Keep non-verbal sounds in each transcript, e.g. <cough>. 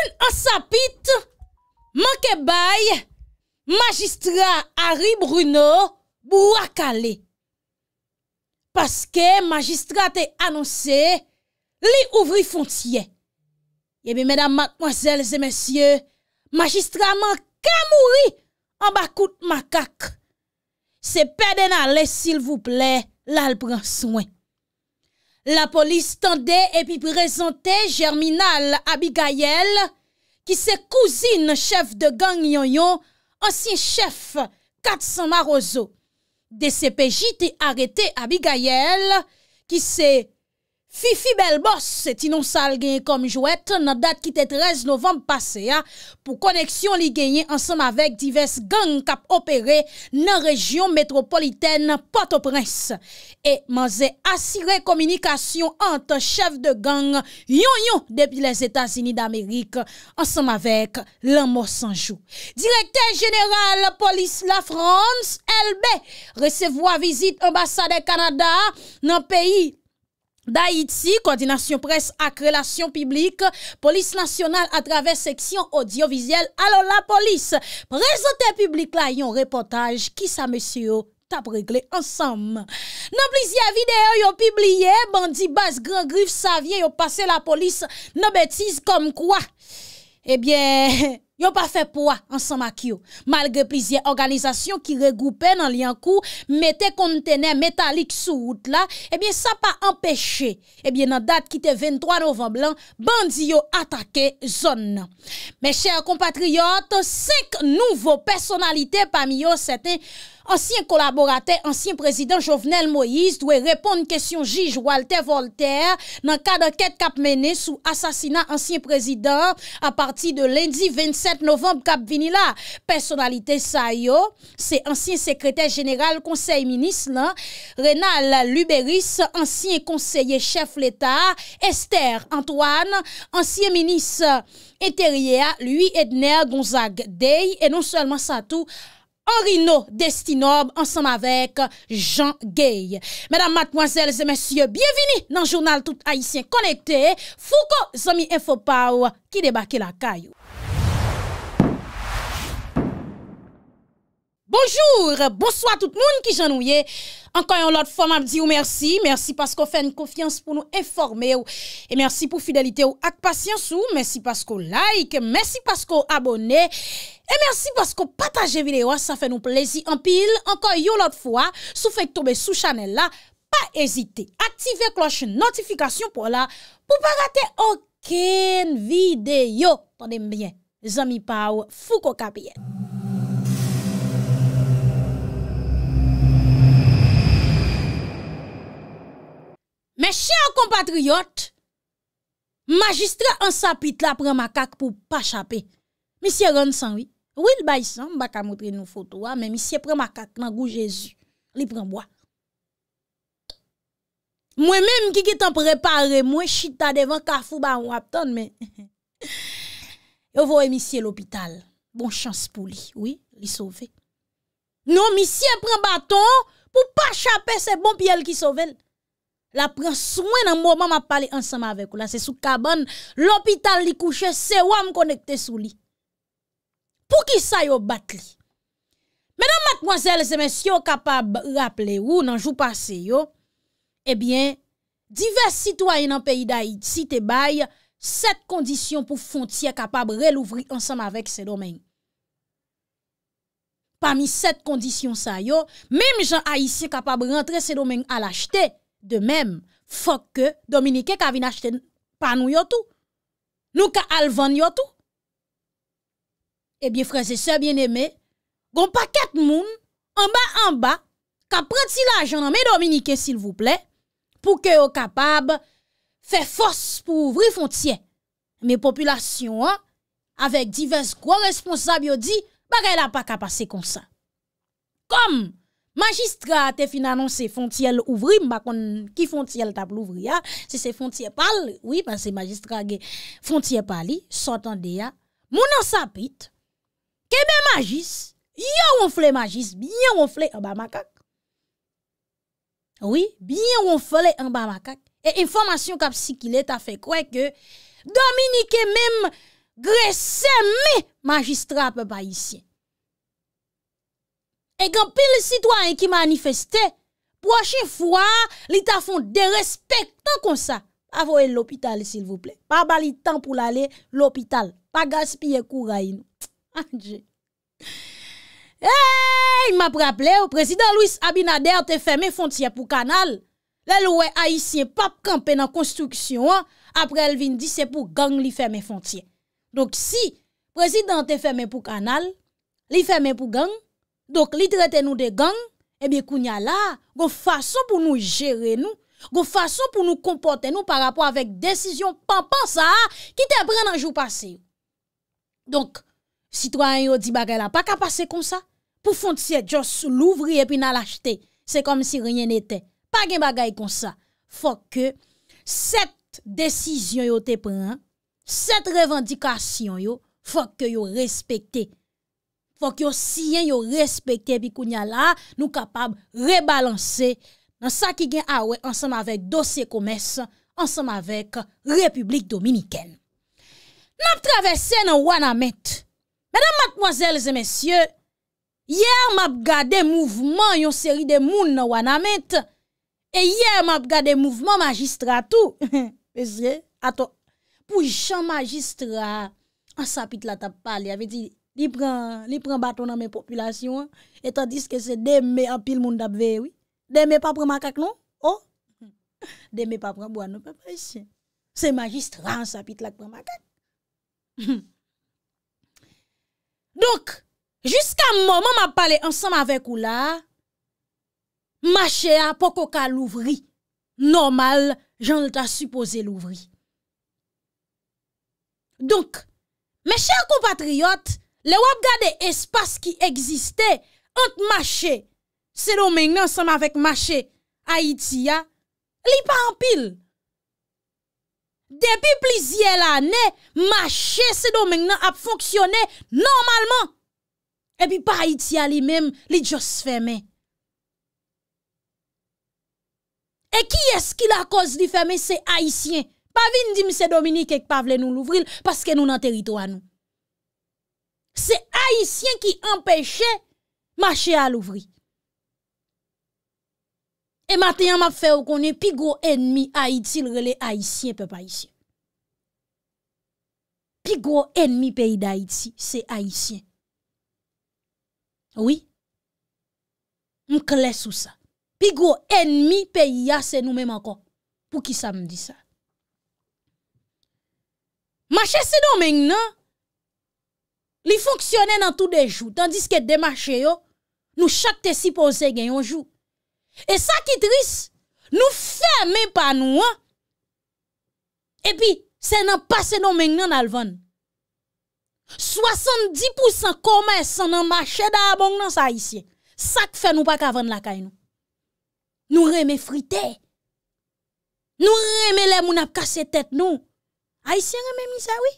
Un ansapit manke bay magistra Harry Bruno bou akale. Paske magistra te annonse li ouvri fontye. Yebe medan madmoazel zemensye magistra manke amouri an bakout makak. Se peden ale sil vouple lal pran swen. La polis tende epi prezante germinal Abigayel ki se kouzine chef de gang yon yon, ansyen chef Katsan Marozo. De se pejite arete Abigayel ki se kouzine Fifi Belbos, ti non sal genye kom jwet, nan dat ki te 13 novem passe ya, pou koneksyon li genye ansam avek divers gang kap opere nan rejyon metropolitene Port-au-Prince. E man ze asire komunikasyon anta chev de gang yon yon depi les Etats-Unis d'Amerik ansam avek l'anmo sanjou. Direkter General Police la France, Elbe, resevo a vizit ambassade Kanada nan peyi Da iti, koordinasyon pres ak relasyon publik, polis nasyonal atrave seksyon audio-vizyel, alo la polis, prezote publik la yon reportaj ki sa mesyo tap regle ansam. Non plizye videyo yo pibliye, bandi bas gran grif savye yo pase la polis no betiz kom kwa? Ebyen... Yo pa fe po a ansan mak yo. Malge plizye organizasyon ki regoupe nan li an kou, mete kontene metalik sou wout la, ebyen sa pa empeshe. Ebyen nan dat ki te 23 novemb lan, bandi yo atake zon nan. Men chèr kompatriyot, sek nouvo personalite pa mi yo sete Ansyen kolaborate, ansyen prezident Jovenel Moïse dwe repon kèsyon jige Walter Voltaire nan kade kèd kap mène sou asasina ansyen prezident a parti de lendi 27 novembe kap vinila. Personalite sa yo, se ansyen sekretè general, konsey minis la, Renal Luberis, ansyen konseyè chef l'Etat, Esther Antoine, ansyen minis Eteria, lui Edner Gonzague Dey, et non seulement sa tou, Orino Destinob, ansanm avèk Jean Gueye. Mèdam, matmoazèl, zè mèsyè, bièvini nan jounal tout haïsyen konèkte, fouko zomi enfopaw ki debakè la kayou. Bonjour, bonsoit tout moun ki janouye. Enkoy yon lot fomap di ou mersi. Mersi paskou fèn kofyans pou nou informe ou. E mersi pou fidelite ou ak pasyans ou. Mersi paskou like, mersi paskou abone. E mersi paskou pataje videyo, sa fè nou plezi anpil. Enkoy yon lot fwa, sou fèk tobe sou chanel la, pa ezite. Aktive kloche notifikasyon pou la, pou pa rate oken videyo. Tande mbyen, Zami Pau, Fouko Kapien. Mè chè an kompatriyot, magistre an sapit la pre makak pou pa chapè. Mè chè ron san wè, wè l bay san, baka moutre nou foto wè, mè mè chè pre makak, nan gou jèzu, li pre mwa. Mwè mèm ki ki tan prepare, mwè chita devan kafou ba wap ton, mè. Yo vò wè mè chè l'opital, bon chans pou li, wè, li sove. Non, mè chè pre baton, pou pa chapè se bon pi el ki soven. La pren souwen nan mouman ma pale ansanm avek ou. La se soukabon, l'opital li kouche, se wam konekte sou li. Pou ki sa yo bat li? Menan matmwazel, se men syo kapab raple ou nan jou pase yo, ebyen, eh divers sitwoyen nan peyi da iti te bay, set kondisyon pou fontye kapab relouvri ansanm avek se domen. Pamis set kondisyon sa yo, mem jan a iti kapab rentre se domen al achete, De menm, fok ke Dominike ka vin achten pa nou yotou, nou ka alvan yotou. Ebyen eh freze se bien eme, goun pa ket moun, anba anba, ka prati la jounan me Dominike sil vouple, pou ke ou kapab fe fos pou ouvri fontien. Me populasyon an, avek divers kwa responsab yo di, bagay la pa ka pase konsan. Kom! Majistra te finanon se fontyel ouvri, mbakon ki fontyel tap louvri ya, se se fontye pal, oui, pan se majistra ge fontye pali, sotan de ya. Mounan sa pit, kebe majis, yon ronfle majis, byen ronfle en ba makak. Oui, byen ronfle en ba makak. E informasyon kap si ki leta fe kwe ke Dominike e mem grese me majistra pe bayisyen. E kan pil sitwany ki manifestè, proche fwa li ta fon de respèk tan kon sa. Avoye l'hôpital s'il vous plè. Pa bali tan pou l'alè l'hôpital. Pa gaspillè kou rayn. <laughs> Andjè. Ah, Eyyy, m'ap rappelè, o prezident Louis Abinader te fè mè fontien pou kanal. Lè louè a y siye pap kampè nan konstruksyon, apre el vin di se pou gang li fè mè fontien. Dok si prezident te fè mè pou kanal, li fè mè pou gang, Donk li treten nou de gang, ebi eh kounya la, goun fason pou nou jere nou, goun fason pou nou kompote nou par rapport avèk desisyon pan pan sa ha, ki te pren nan jou pase. Donk, sitwany yo di bagay la, pa ka pase kon sa? Pou fond siye, jous l'ouvri epi nan l'achete, se kom si renyen ete, pa gen bagay kon sa. Fok ke, set desisyon yo te pren, set revendikasyon yo, fok ke yo respekte. Fok yo siyen, yo respekte bi kounya la, nou kapab rebalanse nan sa ki gen awe ansam avek dosye koumes, ansam avek Republik Dominiken. Mab travese nan wana met. Madame, mademoiselles et messieurs, yer mab gade mouvment yon seri de moun nan wana met, e yer mab gade mouvment magistratou. <laughs> Eze, ato, pou chan magistrat, ansapit la tapal, yave di... Li pren baton nan men populasyon Etan diske se deme apil moun dab veye Deme papre makak nou oh? <laughs> Deme non, papre boan nou Se magistran sa pit lak pre makak Donk Jiska moun mwen mwen pale ansam avek ou la Ma chea pokoka louvri Nomal jan lta supose louvri Donk Me chea kou patriyot Le wap gade espas ki egziste Ante machè Se domen nan seman vek machè Haïtia Li pa ampil Depi pliziel anè Machè se domen nan ap fonksyonè Normalman E pi pa Haïtia li men Li jos fèmen E ki eski la koz li fèmen Se haïtien Pa vin di mse Dominique ek pa vle nou louvril Paske nou nan teritou anou Se Haitien ki empèche Mache a louvri E matè yon ma fè ou konè Pi gwo enmi Haiti lrele Haitien Pe pa Haitien Pi gwo enmi peyi Da Haiti se Haitien Ouwi Mkles ou sa Pi gwo enmi Peyi ah, yase noumèm ankon Pou ki sa mdi sa Mache se do menye nan Li foksyone nan tou de jou, tandis ke demache yo, nou chak te si pose gen yon jou. E sa ki tris, nou fè men pa nou an. E pi, se nan pase nou men nan alvan. 70% koumen se nan mache da abon nan sa Aisyen. Sa ki fè nou pa kavon la kay nou. Nou reme frite. Nou reme le moun ap kase tet nou. Aisyen reme misawi.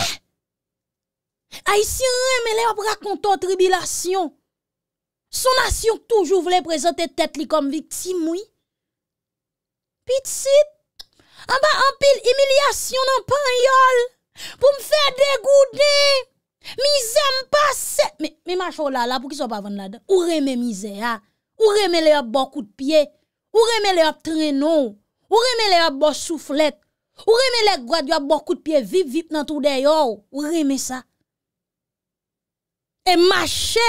Eh! Ay si reme le ap rakonto tribilasyon Sonasyon k toujou vle prezante tet li kom viktime mwi Pitsit An ba ampil emilyasyon nan pan yol Pou m fe degoude Mize m pa se Me macho la la pou ki so pa ven la de Ou reme mize ya ah? Ou reme le ap bon kout piye Ou reme le ap trenon Ou reme le ap bon souflet Ou reme le ak gwa di ap bon kout piye Vip vip nan tou de yor Ou reme sa E mache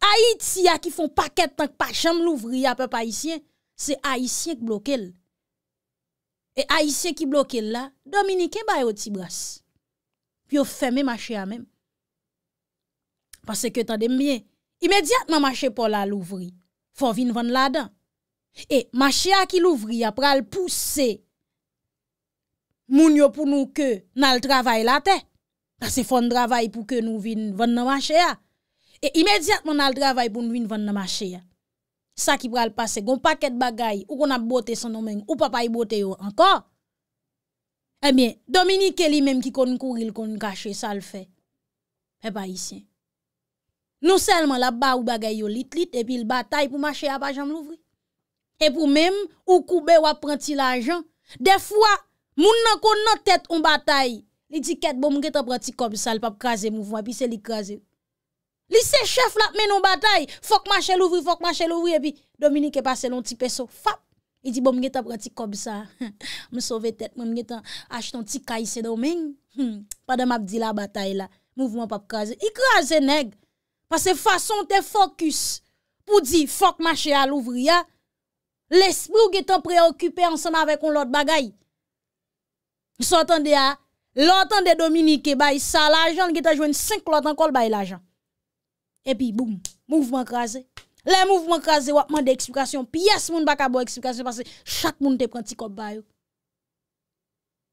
Aitia ki fon paket tanke pa chanm louvri apèp Aitien, se Aitien ki bloke l. E Aitien ki bloke l la, Dominique baye ou tibras. Pi ou feme mache a mem. Pase ke tan dem bien. Imediat nan mache pou la louvri, fon vin vann la dan. E mache a ki louvri apèp al pousse, moun yo pou nou ke nan l travay la ten. Pase fon travay pou ke nou vin vann nan mache a. E imediatman al dravay pou nou vin van nan mache ya. Sa ki pral pase. Gon paket bagay, ou kon ap bote son nomeng, ou papay bote yo, ankor. Ebyen, eh Dominique ke li menm ki kon kouril, kon kache, sa l fe. Eba isyen. Nou selman la ba ou bagay yo lit-lit, e pi l batay pou mache ya ap ajam louvri. E pou menm, ou koube wap pranti l ajan. De fwa, moun nan kon nan tet on batay. Li diket bon mwen get ap pranti kop, sa l pap kaze mouvman, pi se li kaze mouvman. Lise chef la menon batay. Fok machè louvri, fok machè louvri. Epi Dominique passe loun ti peso. Fap! I di bom nge ta prati kob sa. <laughs> M souve tet. Bom nge ta achitoun ti kayise domen. Hmm. Padè m ap di la batay la. Mouvment pap kaze. I kaze neg. Pase fason te fokus. Pou di fok machè louvri ya. L'esprou gen tan preokupè ansan avèk on lot bagay. Sot an de ya. Lot an de Dominique bay sa. L'ajan gen tan jwen 5 lot an kol bay l'ajan. Epi boum, mouvment kreze. Le mouvment kreze wapman de eksplikasyon. Pi yes moun baka bo eksplikasyon. Pase chak moun te pranti kop bayo.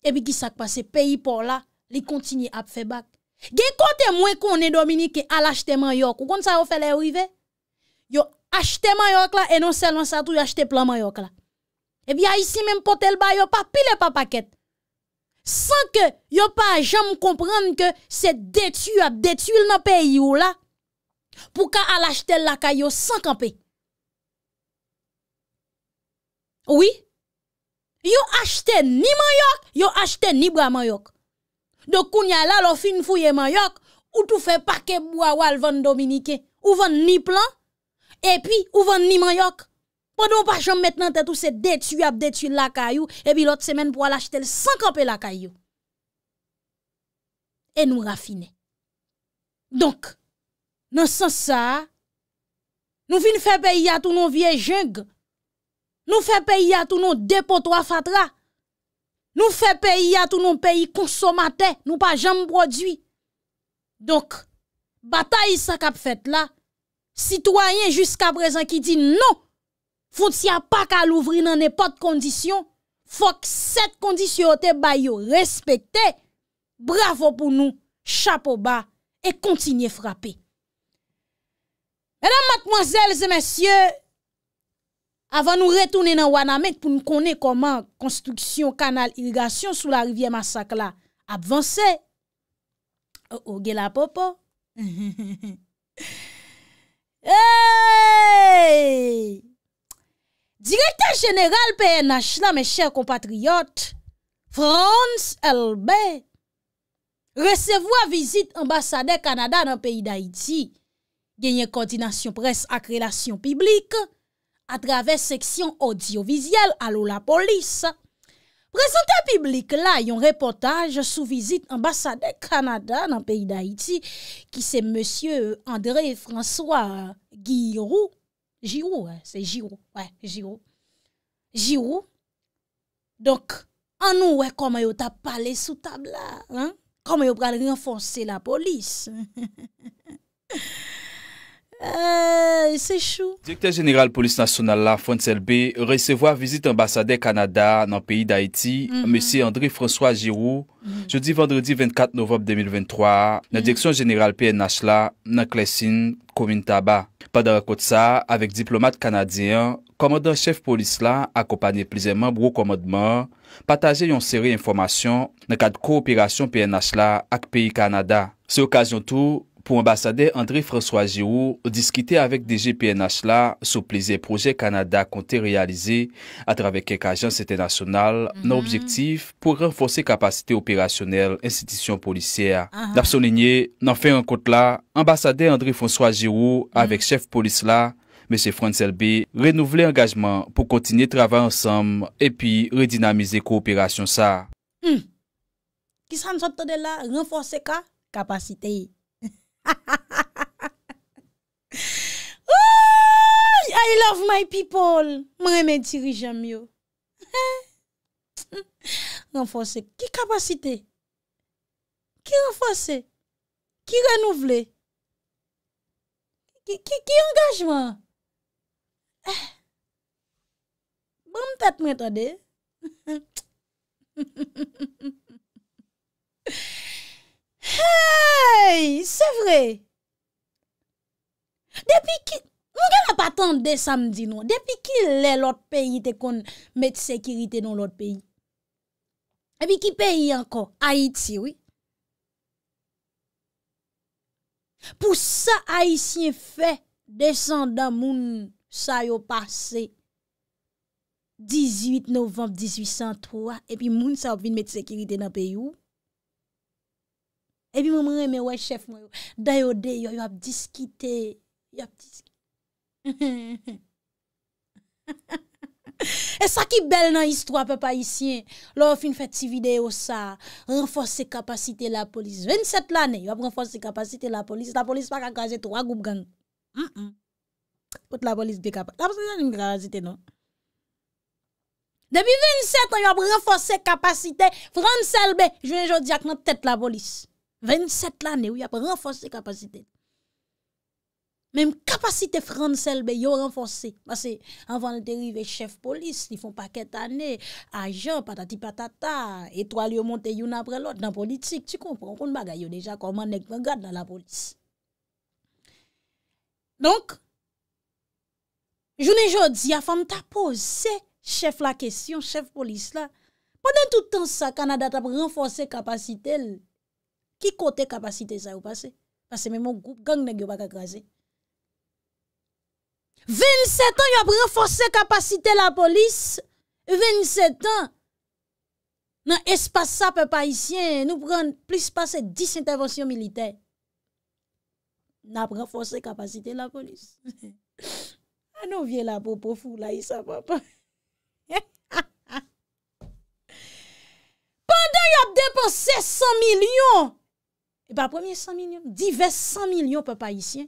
Epi gisa kwa se peyi por la, li kontini ap fe bak. Gen konte mwen konen Dominique al achete man yok. O kon sa yo fe non le rive? Yo achete man yok la, e non selman sa tou yo achete plan man yok la. Epi a isi menm potel bayo pa pile pa paket. San ke yo pa jam komprende ke se detu ap detu il nan peyi yo la. Pou ka alachete lakay yo sankanpe. Oui. Yo achete ni manyok. Yo achete ni bra manyok. Do kounya la lo fin fouye manyok. Ou tou fe pake bou awal van dominike. Ou van ni plan. E pi ou van ni manyok. Pou do pa jom met nan te tou se detu yap detu lakay yo. E pi lot semen pou alachete lakay yo. E nou rafine. Donk. Nan san sa, nou vi nou fe peyi a tou nou vie jeng, nou fe peyi a tou nou depotwa fatra, nou fe peyi a tou nou peyi konsomate, nou pa jem prodwi. Donk, batay sa kap fet la, sitwanyen jusqu aprezen ki di nou, fout si a pa ka louvri nan epot kondisyon, fok set kondisyote ba yo respete, bravo pou nou, chapo ba, e kontinye frape. Elan matmwazelze mwen sye, avan nou retounen nan wana men pou nou konen koman konstruksyon kanal irigasyon sou la rivye masak la avanse. Oge oh, oh, la popo. <laughs> Direkta jeneral PNH la mwen chèr kompatriyot, Frans Elbe, resevo a vizit ambasade Kanada nan peyi da Iti. genyen koordinasyon pres ak relasyon piblik a traves seksyon audiovisyal alo la polis prezentan piblik la yon reportaj sou vizit ambasadek kanada nan peyi da iti ki se monsye André François Giroux Giroux Giroux Giroux an nou wey koman yo tap pale sou tabla koman yo pral renfonse la polis <laughs> he he he he Eyyy, euh, se chou. Direkter General Police National mhm. mhm. la, Fonsel B, resevo a vizit ambasade Kanada nan peyi d'Haiti, M. André François Giroux, jodi vendredi 24 novembe 2023, nan direksyon general PNH la, nan klesin komin taba. Padar akot sa, avek diplomat Kanadyen, komodan chef polis la, akopany plizèman bro komodman, pataje yon seri informasyon, nan kad koopirasyon PNH la ak peyi Kanada. Se okasyon tou, pou ambasade André François Giroux diskite avèk DG PNH la sou pleze proje Kanada kontè realize a travèk kek ajan sète nasyonal nan mhm. objektif pou renforsè kapasite operasyonel insidisyon polisyè. Dap son line, nan fè an kote la, ambasade André François Giroux mhm. avèk chèf polis la, mèche Fransel B, renouvle engajman pou kontinye travè ansèm epi redinamize ko operasyon sa. Hmm. Ha ha ha ha ha ha ha ha. Ou, I love my people. Mwen men diri jam yo. Ha <laughs> ha ha ha ha ha. Renfonse ki kapasite. Ki renfonse. Ki renouvle. Ki, ki, ki angajman. Ha ha ha ha ha ha. Boum tat men tade. Ha ha ha ha ha ha. Hey, se vre. Depi ki, mwen gen apatande samdi nou. Depi ki le lot peyi te kon met sekirite nou lot peyi. Epi ki peyi ankon, Haiti wè. Pou sa Haitien fè, desan dan moun sa yo pase. 18 novem, 1803. Epi moun sa ou vin met sekirite nan peyi wè. Epi mwen mwen mwen mwen wey chef mwen yo, dayo de yo yo ap diskite, yo ap diskite. <laughs> E sa ki bel nan histro apè pa isyen, lò ou fin fè ti videyo sa, renforsè kapasite la polis. 27 l'anè, yo ap renforsè kapasite la polis, la polis pa ka gazete, wagoub gang. M-m, pot la polis be kapasite, la polis nan mwen grazite nou. Depi 27 an yo ap renforsè kapasite, fran selbe, jwen jò di ak nan tèt la polis. 27 l'anè ou y ap renforse kapasite. Mem kapasite fran sel be yo renforse. Basè, an van derive chef polis, ni fon paket anè, ajan, patati patata, etwa li yo monte yon apre l'ot, nan politik, ti kompran, kon bagay yo deja koman nek vengad nan la polis. Donk, jounen jòdzi, ya fam ta pose, chef la kesyon, chef polis la, ponen toutan sa, kanada tap renforse kapasite l, Ki kote kapasite sa ou pase? Pase men moun gang ne gyo baka krasi. 27 an yon preforse kapasite la polis. 27 an. Nan espasa pe paisyen. Nou pren plus pase 10 intervensyon milite. Nan preforse kapasite la polis. An <laughs> ah, nou vye la bo po fou la yi sa pa pa. <laughs> Pande yon ap depose 100 milyon. E pa premier 100 milyon, divers 100 milyon pa pa isyen.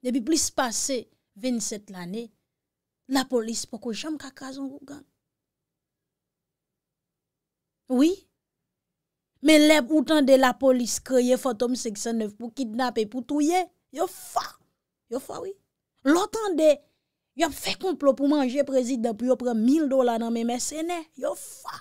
Ne bi plis pase 27 l'anè, la polis poko jam kakazan wou gan. Oui, men lep outan de la polis kreye fotom 69 pou kidnap e pou touye, yo fa, yo fa oui. Lotan de, yo fe komplo pou manje prezid dapu yo pre 1000 dola nan men mè sène, yo fa.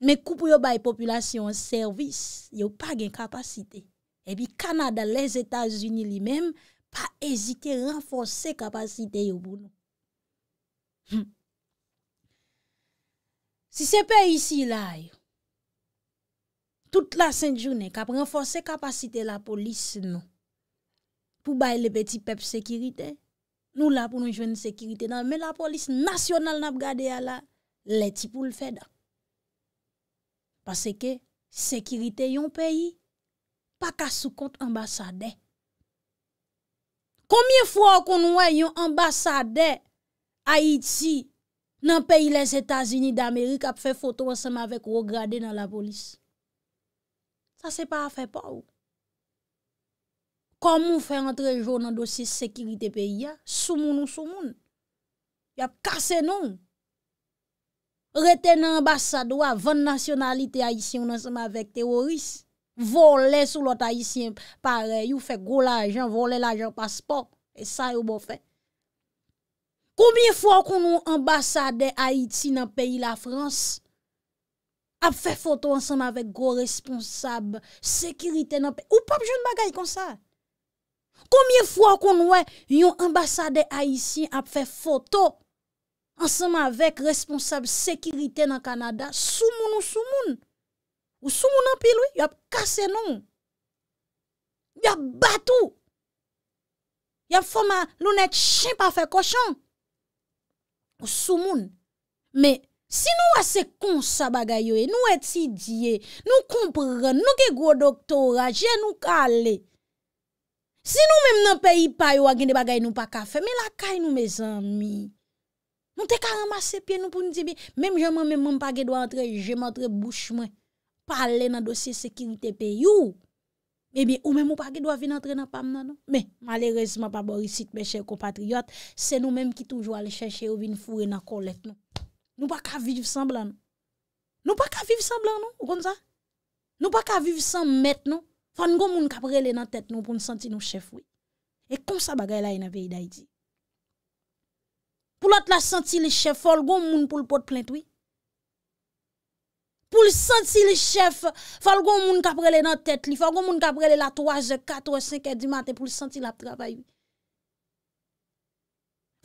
Men kou pou yo bay populasyon servis, yo pa gen kapasite. E pi Kanada, les Etats-Unis li men, pa ezite renfonse kapasite yo bou nou. Si se pe isi la, tout la sènt jounè, kap renfonse kapasite la polis nou. Pou bay le peti pep sekirite, nou la pou nou jwen sekirite nan, men la polis nasyonal nap gade ya la, leti pou l'fèdak. Paseke, sekirite yon peyi, pa ka sou kont ambasade. Komiye fwa kon wè yon ambasade Haiti nan peyi les Etats-Unis d'Amerik ap fè foto ansem avèk rograde nan la polis. Sa se pa a fè pa ou. Koman fè rentre joun nan dosye sekirite peyi ya, sou moun ou sou moun. Ya kase nou ou. retene ambasado a 20 nasyonalite Haitien nan seman vek teoris, vole sou lot Haitien pare, bon ou fek go la ajan, vole la ajan paspor, e sa yo bo fe. Koumye fwa kon nou ambasade Haitien nan peyi la Frans, ap fe foto nan seman vek go responsab, sekirite nan peyi, ou pop joun bagay kon sa? Koumye fwa kon nou e yon ambasade Haitien ap fe foto, ansanman vek responsab sekirite nan Kanada, sou moun ou sou moun? Ou sou moun an pi lwi? Yap kase nou. Yap batou. Yap foma lounet chimp a fe koshan. Ou sou moun. Me, si nou ase konsa bagay yo e, nou etidye, nou kompran, nou ke gwo doktor aje, nou kale. Si nou menm nan pe ipay yo a ginde bagay nou pa kafe, me la kay nou me zanmi. Nou te ka ramase piye nou pou nite bi. Mem jema mem mem pa ge do a entre, jema entre bouche mwen. Parle nan dosye sekirite pe you. Mem bi ou mem ou pa ge do a vin entre nan pam nan nou. Me, malerezman pa borisit me chèr compatriot, se nou mem ki toujwa le chè chè ou vin fure nan kolet nou. Nou pa ka vivi san blan nou. Nou pa ka vivi san blan nou, ou kon sa? Nou pa ka vivi san met nou. Fon gom moun kaprele nan tèt nou pou n senti nou chèf wè. E kon sa bagay la yon apè yi dayi di. pou lot la santi li chef, fol goun moun pou l pot plente, oui. Pou l santi li chef, fol goun moun kaprele nan tet li, fol goun moun kaprele la 3, 4, 5, 5 di maten pou l santi la trabay.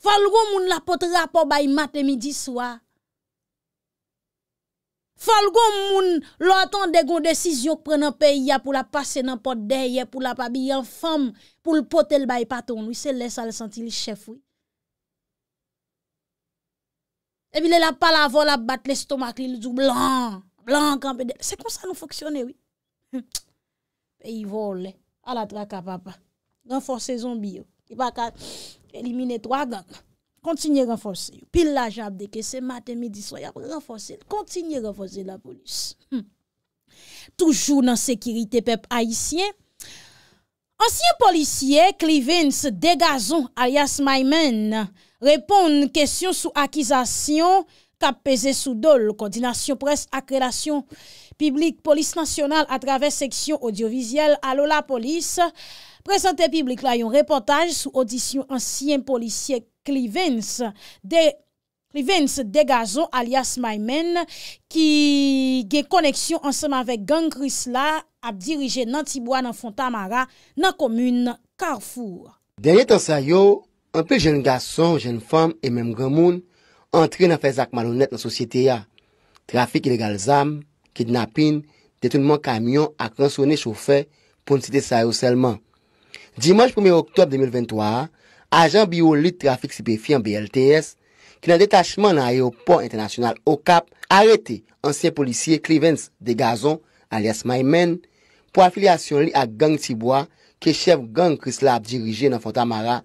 Fol goun moun la pot rapo bay maten midi swa. Fol goun moun lot an de goun desisyon pren nan peyi ya pou la pase nan pot dey ya, pou la pa biye an fam, pou l potel bay paton, oui. Se lè sa l santi li chef, oui. E mi lè la pa la vol a bat l'estomak lè, lè djou blan, blan kambèdè. Se kon sa nou foksyone wè? <laughs> Pe yi volè, ala tra ka papa. Renforsè zonbi yo. Ti pa ka elimine twa gang. Kontinye renforsè yo. Pil la jab deke, se matè midi soya, renforsè yo. Kontinye renforsè la polis. Toujou nan sekirite pep haisyen. Ansyen polisye, Clevins Degazon alias My Man nan. repon nan kesyon sou akizasyon kap peze sou dol. Koordinasyon pres akrelasyon publik polis nasyonal atraves seksyon audiovizyel alola polis. Presente publik la yon reportaj sou audisyon ansyen polisye Clivence Degazon alias My Men ki gen koneksyon ansenman vek gang Grisla ap dirije nan Tibwa nan Fontamara nan komune Carrefour. Denye tan sayo Anpil jen gason, jen fom, e menm gen moun, antre nan fez ak malonet nan sosyete ya. Trafik ilegal zam, kidnapin, detounman kamyon ak ransone choufe pou nsite sa yo selman. Dimanj 1er oktob 2023, ajan biolit trafik sipefyan BLTS ki nan detachman nan ayopon internasyonal Okap arete ansyen polisye Clevens de Gazon alias My Men pou afilyasyon li ak gang Tibwa ke chev gang Krislab dirije nan Fontamara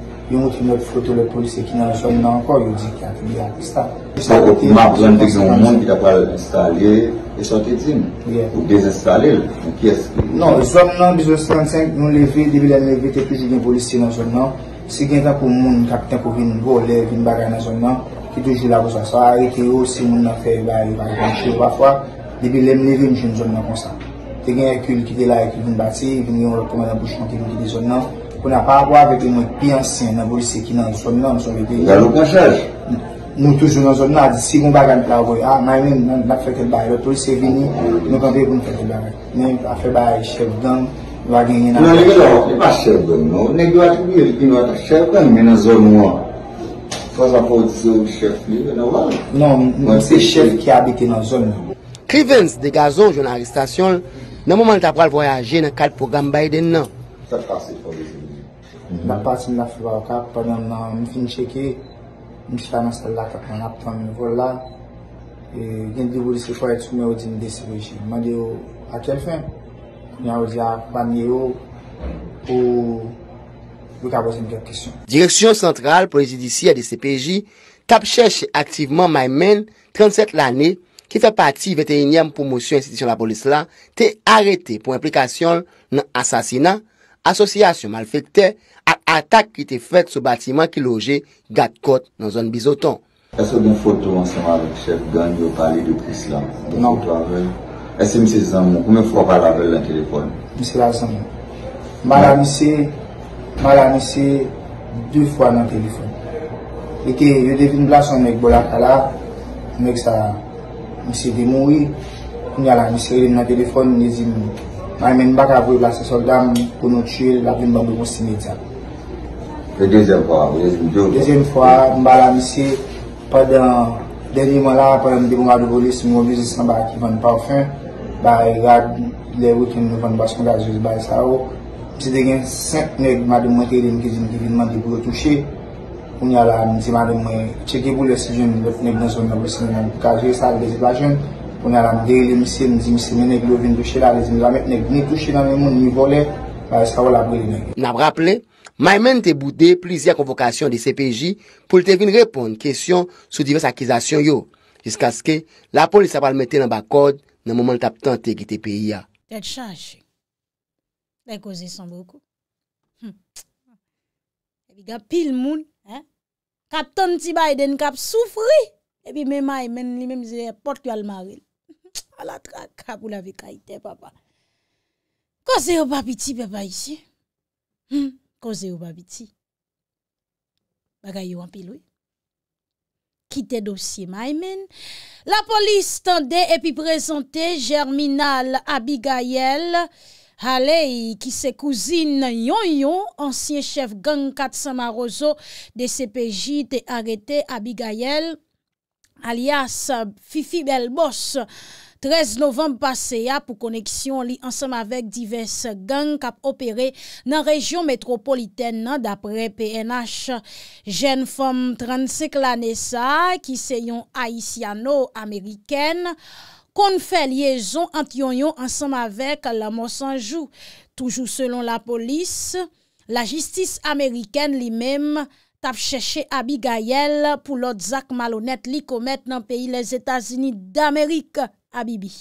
yon mwote mwote floto lè polise ki nan zon nan ankor, yon di kate bi ati sta. Mwa ap zon dek zon mwonde ki dapwa installe e sote tim? Ou dezestale ou kye eski? Non, zon nan 1935, yon levè, debi lè levè, tepi ji gen polisi nan zon nan, se gen tan pou moun kakten pou vin go, le vin baga nan zon nan, ki toujil a gozwa sa, a eke yo si moun nan fè yon baga yon baga yon che, wafwa, debi lèm levè yon jen zon nan konsa. Te gen ekul ki de la ekul vin bati, vin yon lè poma nan bouj kante yon ki de zon nan, Ah, pou non, non. non, nan pa apwa vek yon mwen pi ansen nan bolise ki nan, sou nan, sou vede. Gan nou kan chaj? Nou toujou nan zon, nou a di, si goun bagan plavoy, a, may mwen nan bak fete bay, loutou se vini, nou kan dey pou mwen fete bay. Men, a fete bay, chev dan, yon a genye nan. Nan, yon nan, yon nan chev dan, nan yon nan toujou yon chev dan, men nan zon nou a. Sos apwa ou di se ou chev li, nan wane? Nan, mwen se chev ki abite nan zon nou. Krivens de gazon jounan restasyon, nan mouman tapwal voy Nda mhm. pati mna fulwa wak ap, pa di an nan mfin cheke, msi pa nan stel la kap an ap tan mwen vol la, e, gen di bolise kwa etou mwen ou di mde sebeji. Mwen di ou akel fen, mwen ou di ak banye ou, ou wika waz mde ap kesyon. Direksyon sentral, polisi disi ADCPJ, tap chèche aktiveman Maymen, 37 l'anè, ki fè pati 21èm pou mwosyo en sitisyon la bolise la, te arete pou implikasyon nan asasina bolise. Asosyasyon malfekte al atak ki te fet sou batiman ki loje Gatkot nan zon Bizoton. Eso gen fote do manseman lèk chef Ganyo pale di Prislan? Non. Esi mse Zamou, koumen fwa pa lavel la telefon? Mse la Zamou, ma la misè, ma la misè, du fwa la telefon. Eke, yo devin blason mèk Bolakala, mèk sa mse Demoui, mèk la misè la telefon, mèk la misè. May men bak avoy vlase soldan kono tchil la vin babi mwen sinidza. E dezen fwa, mba lan misi, padan deni mwen la, pandi mwen adu volis mwen vizis nan baki mwen paofen, bay e rad le wikin mwen basman la jiz bay e sa ou, msi degen sent nek mwen te din kizin kivin mwen di pou touche, mwen ya lan, msi mwen de mwen cheke pou lesijen, mwen nek nan son mwen vlase soldan mwen kalje sal de zivajen, pou nan an dey li misi, mizi mizi meneg lo vin douchi la, mizi mizamek nek ni douchi nan men moun nivole, pa eskaw la beli nengi. N ap rapple, may men te bude plizia konvokasyon di CPJ pou li te vin reponde kesyon sou divers akizasyon yo, jiska ske la polis apal mette nan bakod nan mouman l tap tante gite piya. Yed chanche, men kozi son boku. Yed hm. gapil moun, kap tante ti bay den kap soufri, epi men may men li men mize pot kwa l maril. la traka pou la vika ite papa koze yo babiti beba isi koze yo babiti bagay yo anpilou ki te dosye maymen la polis tende epi prezante germinal abigayel haley ki se kouzine yon yon ansye chef gang katsama rozo de se peji te arete abigayel alias fifi belbos alias 13 novem passe ya pou koneksyon li ansam avek divers gang kap opere nan rejyon metropoliten nan. Dapre PNH, jen fom 35 lanesa ki se yon Haitiano-Ameriken kon fe liyezon ant yon yon ansam avek la monsanjou. Toujou selon la polis, la jistis Ameriken li mem tap cheche Abigayel pou lot zak malonet li komet nan peyi les Etasini d'Amerik. Abibi.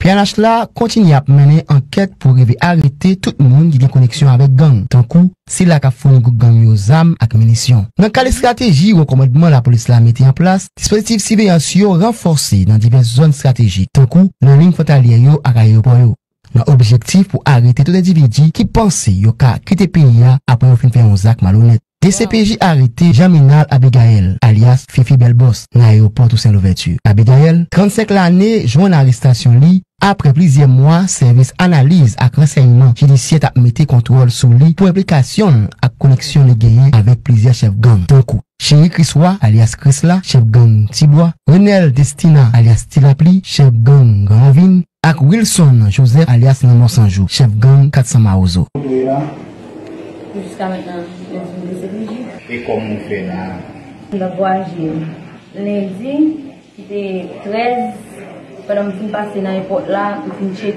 Piyanash la kontini ap menen anket pou revi arete tout moun di di koneksyon avek gang. Tankou, sila ka foun goun gang yo zam ak menisyon. Nan kale strategi wakomodman la polis la meti anplas, dispositiv si veyansyo renforsi nan diverse zon strategi. Tankou, nan ling fota liye yo akay yo pwoyo. Nan objektif pou arete toute di veji ki pansi yo ka kite penya apwe yo fin feyon zak malounet. DCPJ arrêté Jaminal Abigail, alias Fifi Belbos, na l'aéroport ou Saint-Louverture. Abigail, 35 l'année, jouen arrestation li, après plusieurs mois service analyse ak renseignement. judiciaire a mette contrôle sous li pour implication à connexion li avec plusieurs chefs-gangs. gang. coup, Cheye alias Chrisla, chef gang Tibois, Renel Destina alias Tilapli, chef gang Granvin, ak Wilson Joseph alias Namor Sanjou, chef gang 400 Ozo. Et comment on fait 13, que je passé dans là, dans le là, check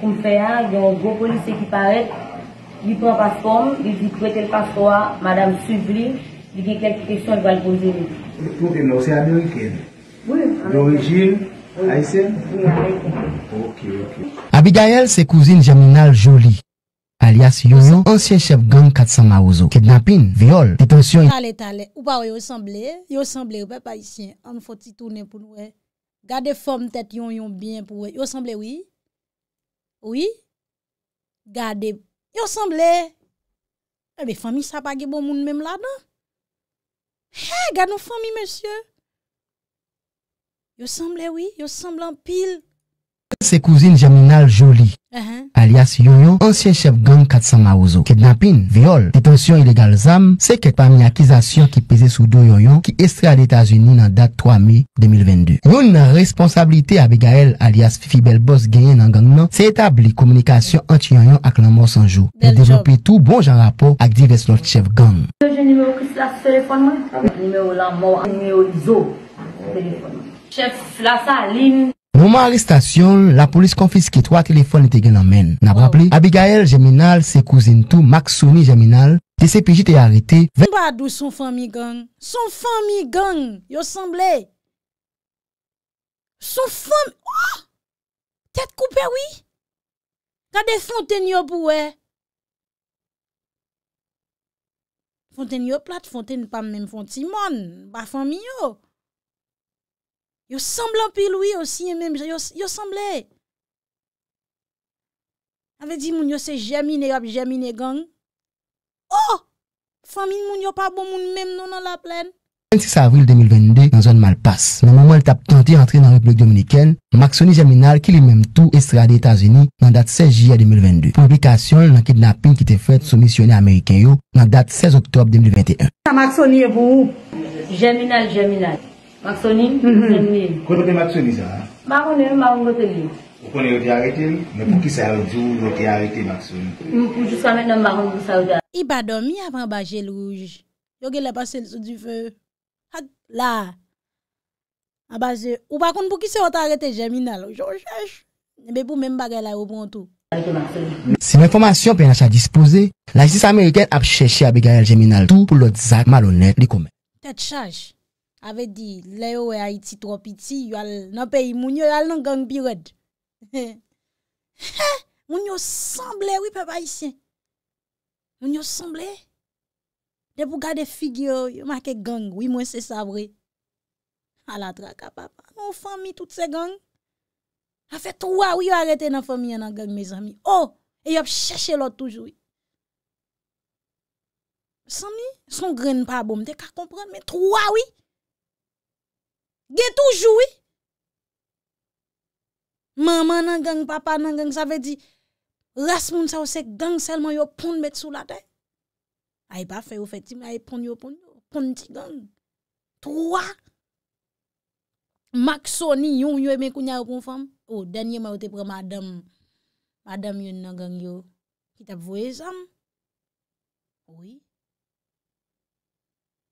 pour il y a un gros policier qui paraît, il prend passeport, il dit prêtez le passeport, madame il dit quelques questions, il poser. c'est Oui. Abigail, c'est cousine Jaminal Jolie. alias Yosan, ansyen chep gang 400 Maouzo, kidnapin, viol, detensyon... Tale tale, ou pa we yosemble, yosemble ou pe pa isyen, an foti toune pou noue, gade fom tèt yon yon byen pou we, yosemble oui? Oui? Gade, yosemble! Ebe eh fomi sa pa gebo moun menm la do? Hey, gade nou fomi monsye! Yosemble oui? Yosemble an pil! ses cousines Jaminal Jolie, uh-huh. alias Yoyo, ancien chef gang 400 Maouzo. Kidnapping, viol, détention illégale ZAM, c'est que parmi accusations qui pesaient sous deux Yoyo qui extrait aux États-Unis dans date 3 mai 2022. Une responsabilité avec Abigail alias Fifi Belbos gagné dans gang c'est établi communication entre Yoyo avec la mort sans jour. Et développer tout bon genre rapport avec divers autres chefs gang. numéro téléphone, numéro la mort, numéro téléphone. Chef la saline. Pouman arrestasyon, la polis konfiske 3 telefon nite gen nan men. Na braple, oh. Abigail Jeminal, se kouzine tou, Max Soumi Jeminal, te se pijite yarete... Son fami gang, son fami gang, yo sanble. Son fami... Oh! Tete koupe wii? Kade fonten yo pouwe? Fonten yo plat, fonten pa men fonti mon, ba fami yo. Yo semblè pè lou yon si yon mèm, yo semblè. Ave di moun yo se jèmine yop, jèmine gang. Oh! Famine moun yo pa bon moun mèm nou nan la plèn. 26 avril 2022, nan zon malpas. Nan mèm wèl tap tenti antre nan Republik Dominikel, Maksoni Jeminal ki li mèm tou estrade Etasini nan dat 16 jè 2022. Publikasyon lankid na pin ki te fèd sou missionè Ameriken yo nan dat 16 oktob 2021. Maksoni yon mèm. Jeminal, Jeminal. Maksoni, mhm. mwen men. Kote Maksoni zara? Mwakone, mwen mwakone Maksoni. O konye ote arete, mwen pou ki se arete ou, ote arete Maksoni. Mwen pou jousa mwen mwakone mwen mwakone Maksoni. I pa domi avan ba jelouj. Yoge le pase l sou di fe. Had la. A ba ze, ou bakon pou ki se ote arete jeminal. O jow chach. Mwen pou men bagay la ou pwantou. Mwakone Maksoni. Se mwen fomasyon pe yon achad dispouze, la jis Ameriket ap cheshe abe gayel jeminal tou pou lout zak malonet di kome. Tet chach Ave di, lewe a iti tro piti, yo al nan peyi, moun yo al nan gang birod. <laughs> Moun yo sanble, wè pe pa isyen. Moun yo sanble. De pou gade figyo, yo make gang, wè mwen se sabre. A la traka, papa, moun fami, tout se gang. A fe troua, wè yo arete nan fami, nan gang, mè zami. Oh, e yop chèche lò toujou. Sanmi, son gren pa bom, de ka kompran, mè troua, wè. Ge toujoui. Maman nan gang, papa nan gang. Sa ve di, las moun sa ou sek gang selman yo poun met sou la te. Ay pa fe ou fe tim, ay poun yo poun yo. Poun ti gang. Troa. Maksoni yon yon men kounya ou konfam. O, denye ma ou te pre madam. Madam yon nan gang yo. Ki ta vwe zam. Oui.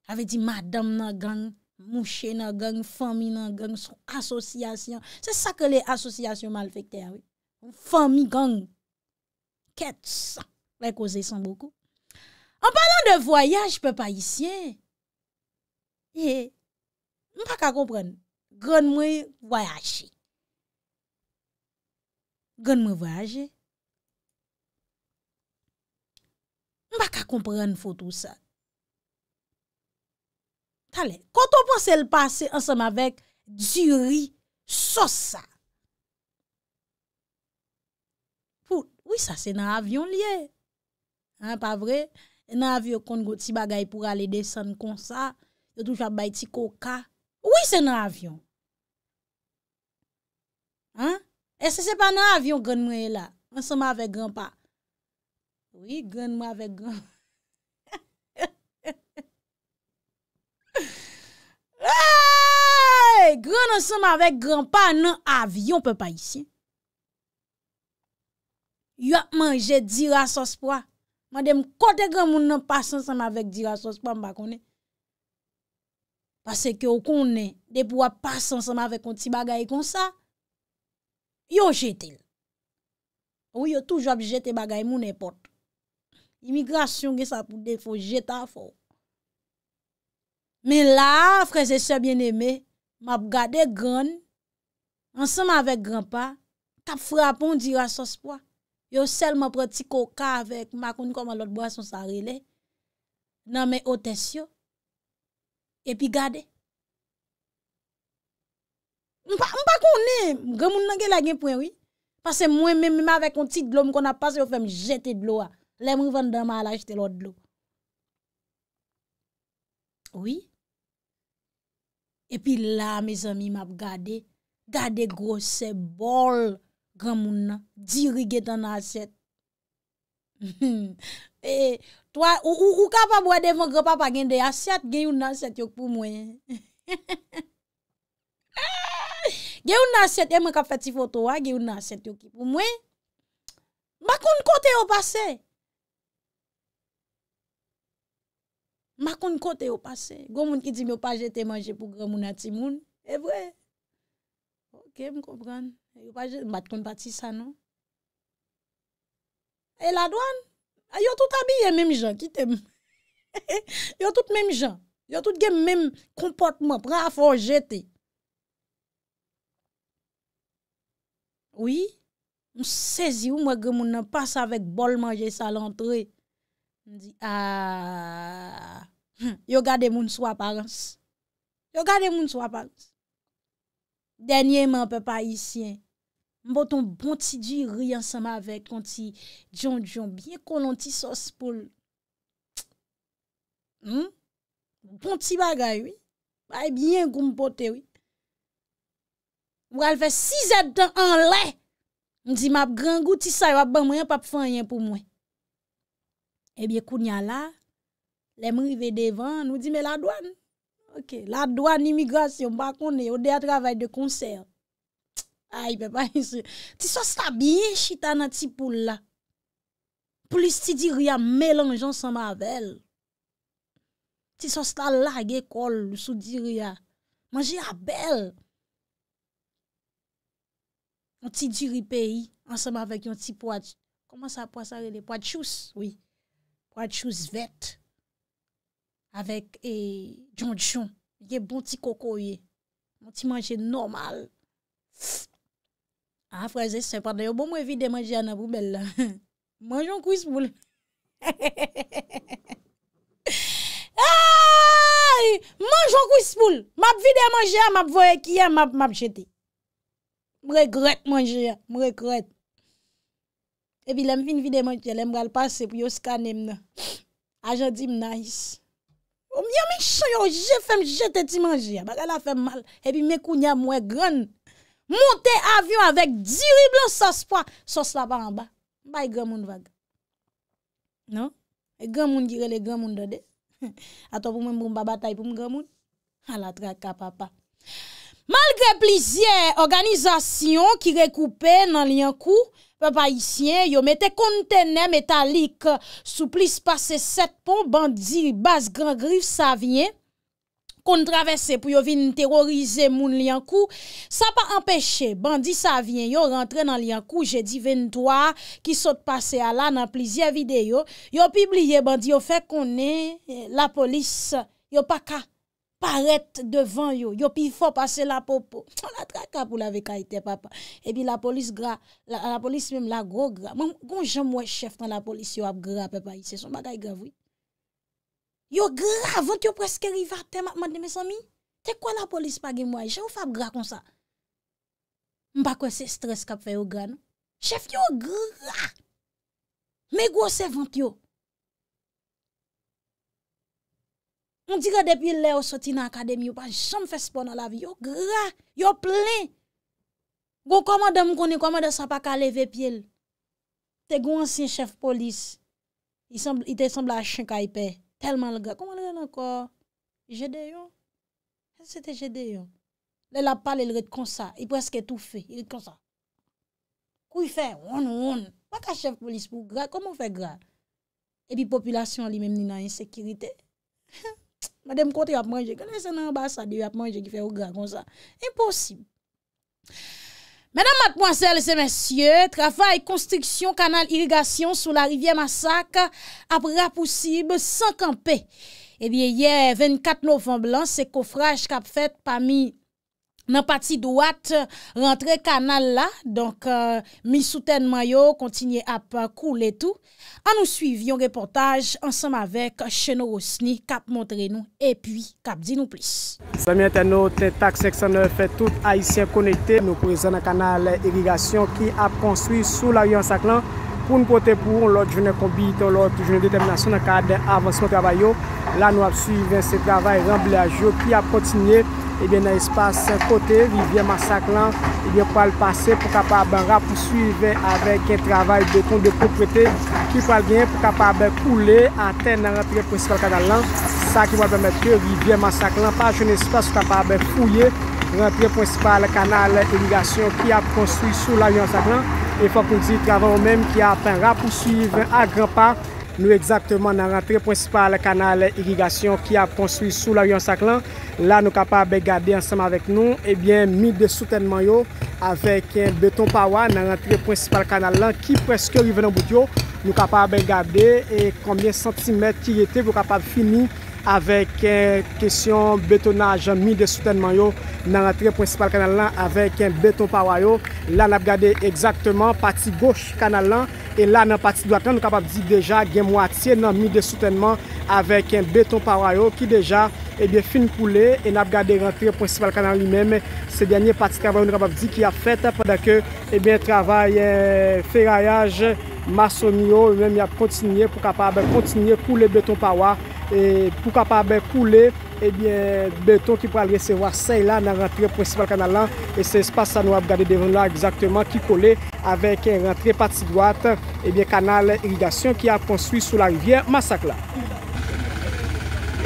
Sa ve di madam nan gang. Mouche nan gang, fami nan gang, sou asosyasyon. Se sa ke le asosyasyon mal fèk te avi. Fami gang. Kèt sa. Lè ko zè san boku. An palan de voyaj, jpe pa isye. Mpa ka kompren. Gan mwen voyaj. Gan mwen voyaj. Mpa ka kompren fò tou sa. Tale, konton pon se l'pase, anseman vek, di ri, sosa. Ou, ou sa, se nan avyon liye. An, pa vre? Nan avyon kon go ti bagay pou ale desen kon sa, yo toujwa bay ti koka. Ou, ou se nan avyon? An? E se se pa nan avyon, gwen mwen la. Anseman vek, gwen pa. Ou, ou, gwen mwen vek, gwen pa. Eyyy, gran nan san ma vek gran pa nan avyon pe pa isi. Yo ap manje dira sos pwa. Ma dem kote gran moun nan pasan san ma vek dira sos pwa mba kone. Pase ki yo kone, de pou wap pasan san ma vek konti bagay kon sa, yo jete l. Ou yo toujop jete bagay moun e pot. Immigrasyon gen sa pou defo jeta fwo. Men la, freze se bien eme, map gade gran, ansan ma vek granpa, tap frapon diwa sospoa, yo sel ma pre ti koka avek, makon ni koman lot boason sa rele, nan men ote syo, epi gade. Mpa konen, gremoun nage la genpwen, oui, pase mwen men mima vek onti dlo, mkona pase yo fèm jete dlo a, le ah. mwen vendan ma ala jete lot dlo. Oui, Epi la, me zami map gade, gade gose bol gwa moun nan, diri getan aset. Ou ka pa bwede mwen gwa pa pa gen de aset, gen yon aset yon pou mwen. Gen yon aset, e mwen ka feti foto wè, gen yon aset yon pou mwen. Mwa kon kote yo <laughs> pase. Ma kon kote yo pase, gomoun ki di mi yo pa jete manje pou gremoun ati moun, e vwe. Ok, m kon pran, e yo pa jete manje pou gremoun ati moun, e la dwan, yo tout abye menm jan, kitem. <laughs> Yo tout menm jan, yo tout gen menm kompotman, pran afor jete. Ouye, m sezi ou mwa gremoun nan pase avek bol manje sa lantreye. Ndi, aaa, ah, hmm, yo gade moun sou aparense. Yo gade moun sou aparense. Denye mè anpe pa isyen, mboton bonti di riyan seman vek konti djon djon, mbiye konon ti sos pou, mbonti bagay wè, mbaye biyen goun pote wè. Wè alve si zed dan anle, ndi map gran gouti sa yo ap ban mwen pa pou fanyen pou mwen. Ebyè eh kounya la, lèm rive devan, ou di mè la douan. La douan imigrasyon, bakounè, ou de a <laughs> travay de konser. Ay, pe pa yon se. Ti sos la biye chita nan ti pou la. Poulis ti diria, melanjonsan mavel. Ti sos la lage kol, sou diria. Manjè a bel. Moun ti diri peyi, ansanman vek yon ti poat. Koman sa poat sare de poat chous? Oui. Kwa chouse vet. Avek e jondjon. Ye bon ti koko ye. Mon ti manje normal. A fraze sepande yo bon mwen vide manje an apou bel la. Manjoun kou ispoul. Manjoun kou ispoul. Mab vide manje an, mab voye ki an, mab jete. Mwen rekret manje an, mwen rekret. Epi lem fin vide manche, lem bral pase pou yo skanem nan. Ajan di mna is. Omya mi chanyo, je fèm jete ti manje. Bak ala fèm mal. Epi me kounya mwe gran. Monte avyon avèk diriblo sos pwa. Sos la pa anba. Bay gran moun vag. Non? E gran moun girele gran moun dode. <laughs> Ato pou mwen mbou mbaba tay pou m gran moun. A la tra ka papa. Malgre plizye, organizasyon ki rekoupe nan liyan kou, nan liyan kou, Pa pa isyen, yo mette kontene metalik sou plis pase set pon, bandi bas gran grif sa vyen, kontravese pou yo vin terorize moun li an kou. Sa pa empeshe, bandi sa vyen, yo rentre nan li an kou, jedi 23, ki sote pase ala nan plizye videyo. Yo pibliye, bandi yo fe konen la polis, yo pa ka. paret devan yo, yo pi fo pase la popo. On la traka pou la veka ite papa. Ebi la polis gra, la polis mèm la gro gra. Mwen kon jan mwen chef tan la polis yo ap gra pepa yi, se son bagay gra vwi. Yo gra, vwant yo preske riva, tem ap madne meso mi. Te kwa la polis pa gen mwen, je ou fap gra kon sa? Mwen pa kwen se stres kap fe yo gra nou. Chef yo gra. Mwen kwen se vwant yo. Moun dire depi lè ou soti nan akademi ou pa jom fespo nan la vi. Yo gra, yo plen. Gou koma de moun koni, koma de sa pa ka leve pi el. Te goun ansyen chef polis. I te sembla a chen ka ipe. Telman l gra. Koman l ren ankor? Je de yon? Se te je de yon? Lè la pal el ret kon sa. Il preske tou fe. Il ret kon sa. Kou y fe? Woun, woun. Wou ka chef polis pou gra? Koman fe gra? E pi populasyon li menm ni nan yon sekirite. Ha! Mwen dem konti ap manje. Gwene senan basa de ap manje ki fe ou gran kon sa. Imposib. Mwenan matmwansel se mensye. Travay konstriksyon kanal irigasyon sou la rivye masaka ap rapousib san kampe. Ebyen eh ye 24 novemb lan se kofraj kap fet pa mi. nan pati do at rentre kanal la donk euh, misouten mayo kontinye ap koule tou an nou suivyon reportaj ansam avek cheno Rosni kap montre nou epi kap di nou plis semen ten nou te tak seksyon nou fe tout aisyen konekte nou prezen nan kanal erigasyon ki ap konstruy sou la yon saklan pou nou pote pou lout jone kombite lout jone determinasyon la nou ap suivyen se travay remble ajo ki ap kontinye Ebyen eh nan espase sen kote, rivye masak lan, ebyen eh pou al pase pou kapaban rapousuive avek e travay beton de koprete ki pal gen pou kapaban koule aten nan rapire prinsipal kanal lan. Sa ki wapen mette rivye masak lan pa jen espase pou kapaban fouye rapire prinsipal kanal iligasyon ki ap konstuye sou lalyon saklan e fwa kondi travay ou menm ki apen rapousuive agrapa Nou ekzaktman nan rentre prinsipal kanal irigasyon ki ap konstruy sou laryon sak lan. La nou kapar be gade ansam avek nou. Ebyen mi de eh soutenman yo avek beton pawa nan rentre prinsipal kanal lan ki preske rivenan bout yo. Nou kapar be gade e kambien sentimetre ki yete vou kapar fini avek kesyon betonajan mi de soutenman yo nan rentre prinsipal kanal lan avek beton pawa yo. La nap gade ekzaktman pati goch kanal lan. E la nan pati do atan nou kapap di deja gen mwati nan mi de soutenman avek beton parwa yo ki deja fin poule e nap gade rentre prinsipal kanan li menm se denye pati travay nou kapap di ki a fete pwede ke travay eh, ferayaj, maso e mi yo ou menm ya kontinye pou kapap abe kontinye pou le beton parwa E pou kapab koule, e beton ki pral resevo a sey la nan rentre prinsipal kanal lan, e se espase sa nou ap gade devon la ki kole avèk e rentre pati doat kanal irrigasyon ki a konstwi sou la rivye masak lan.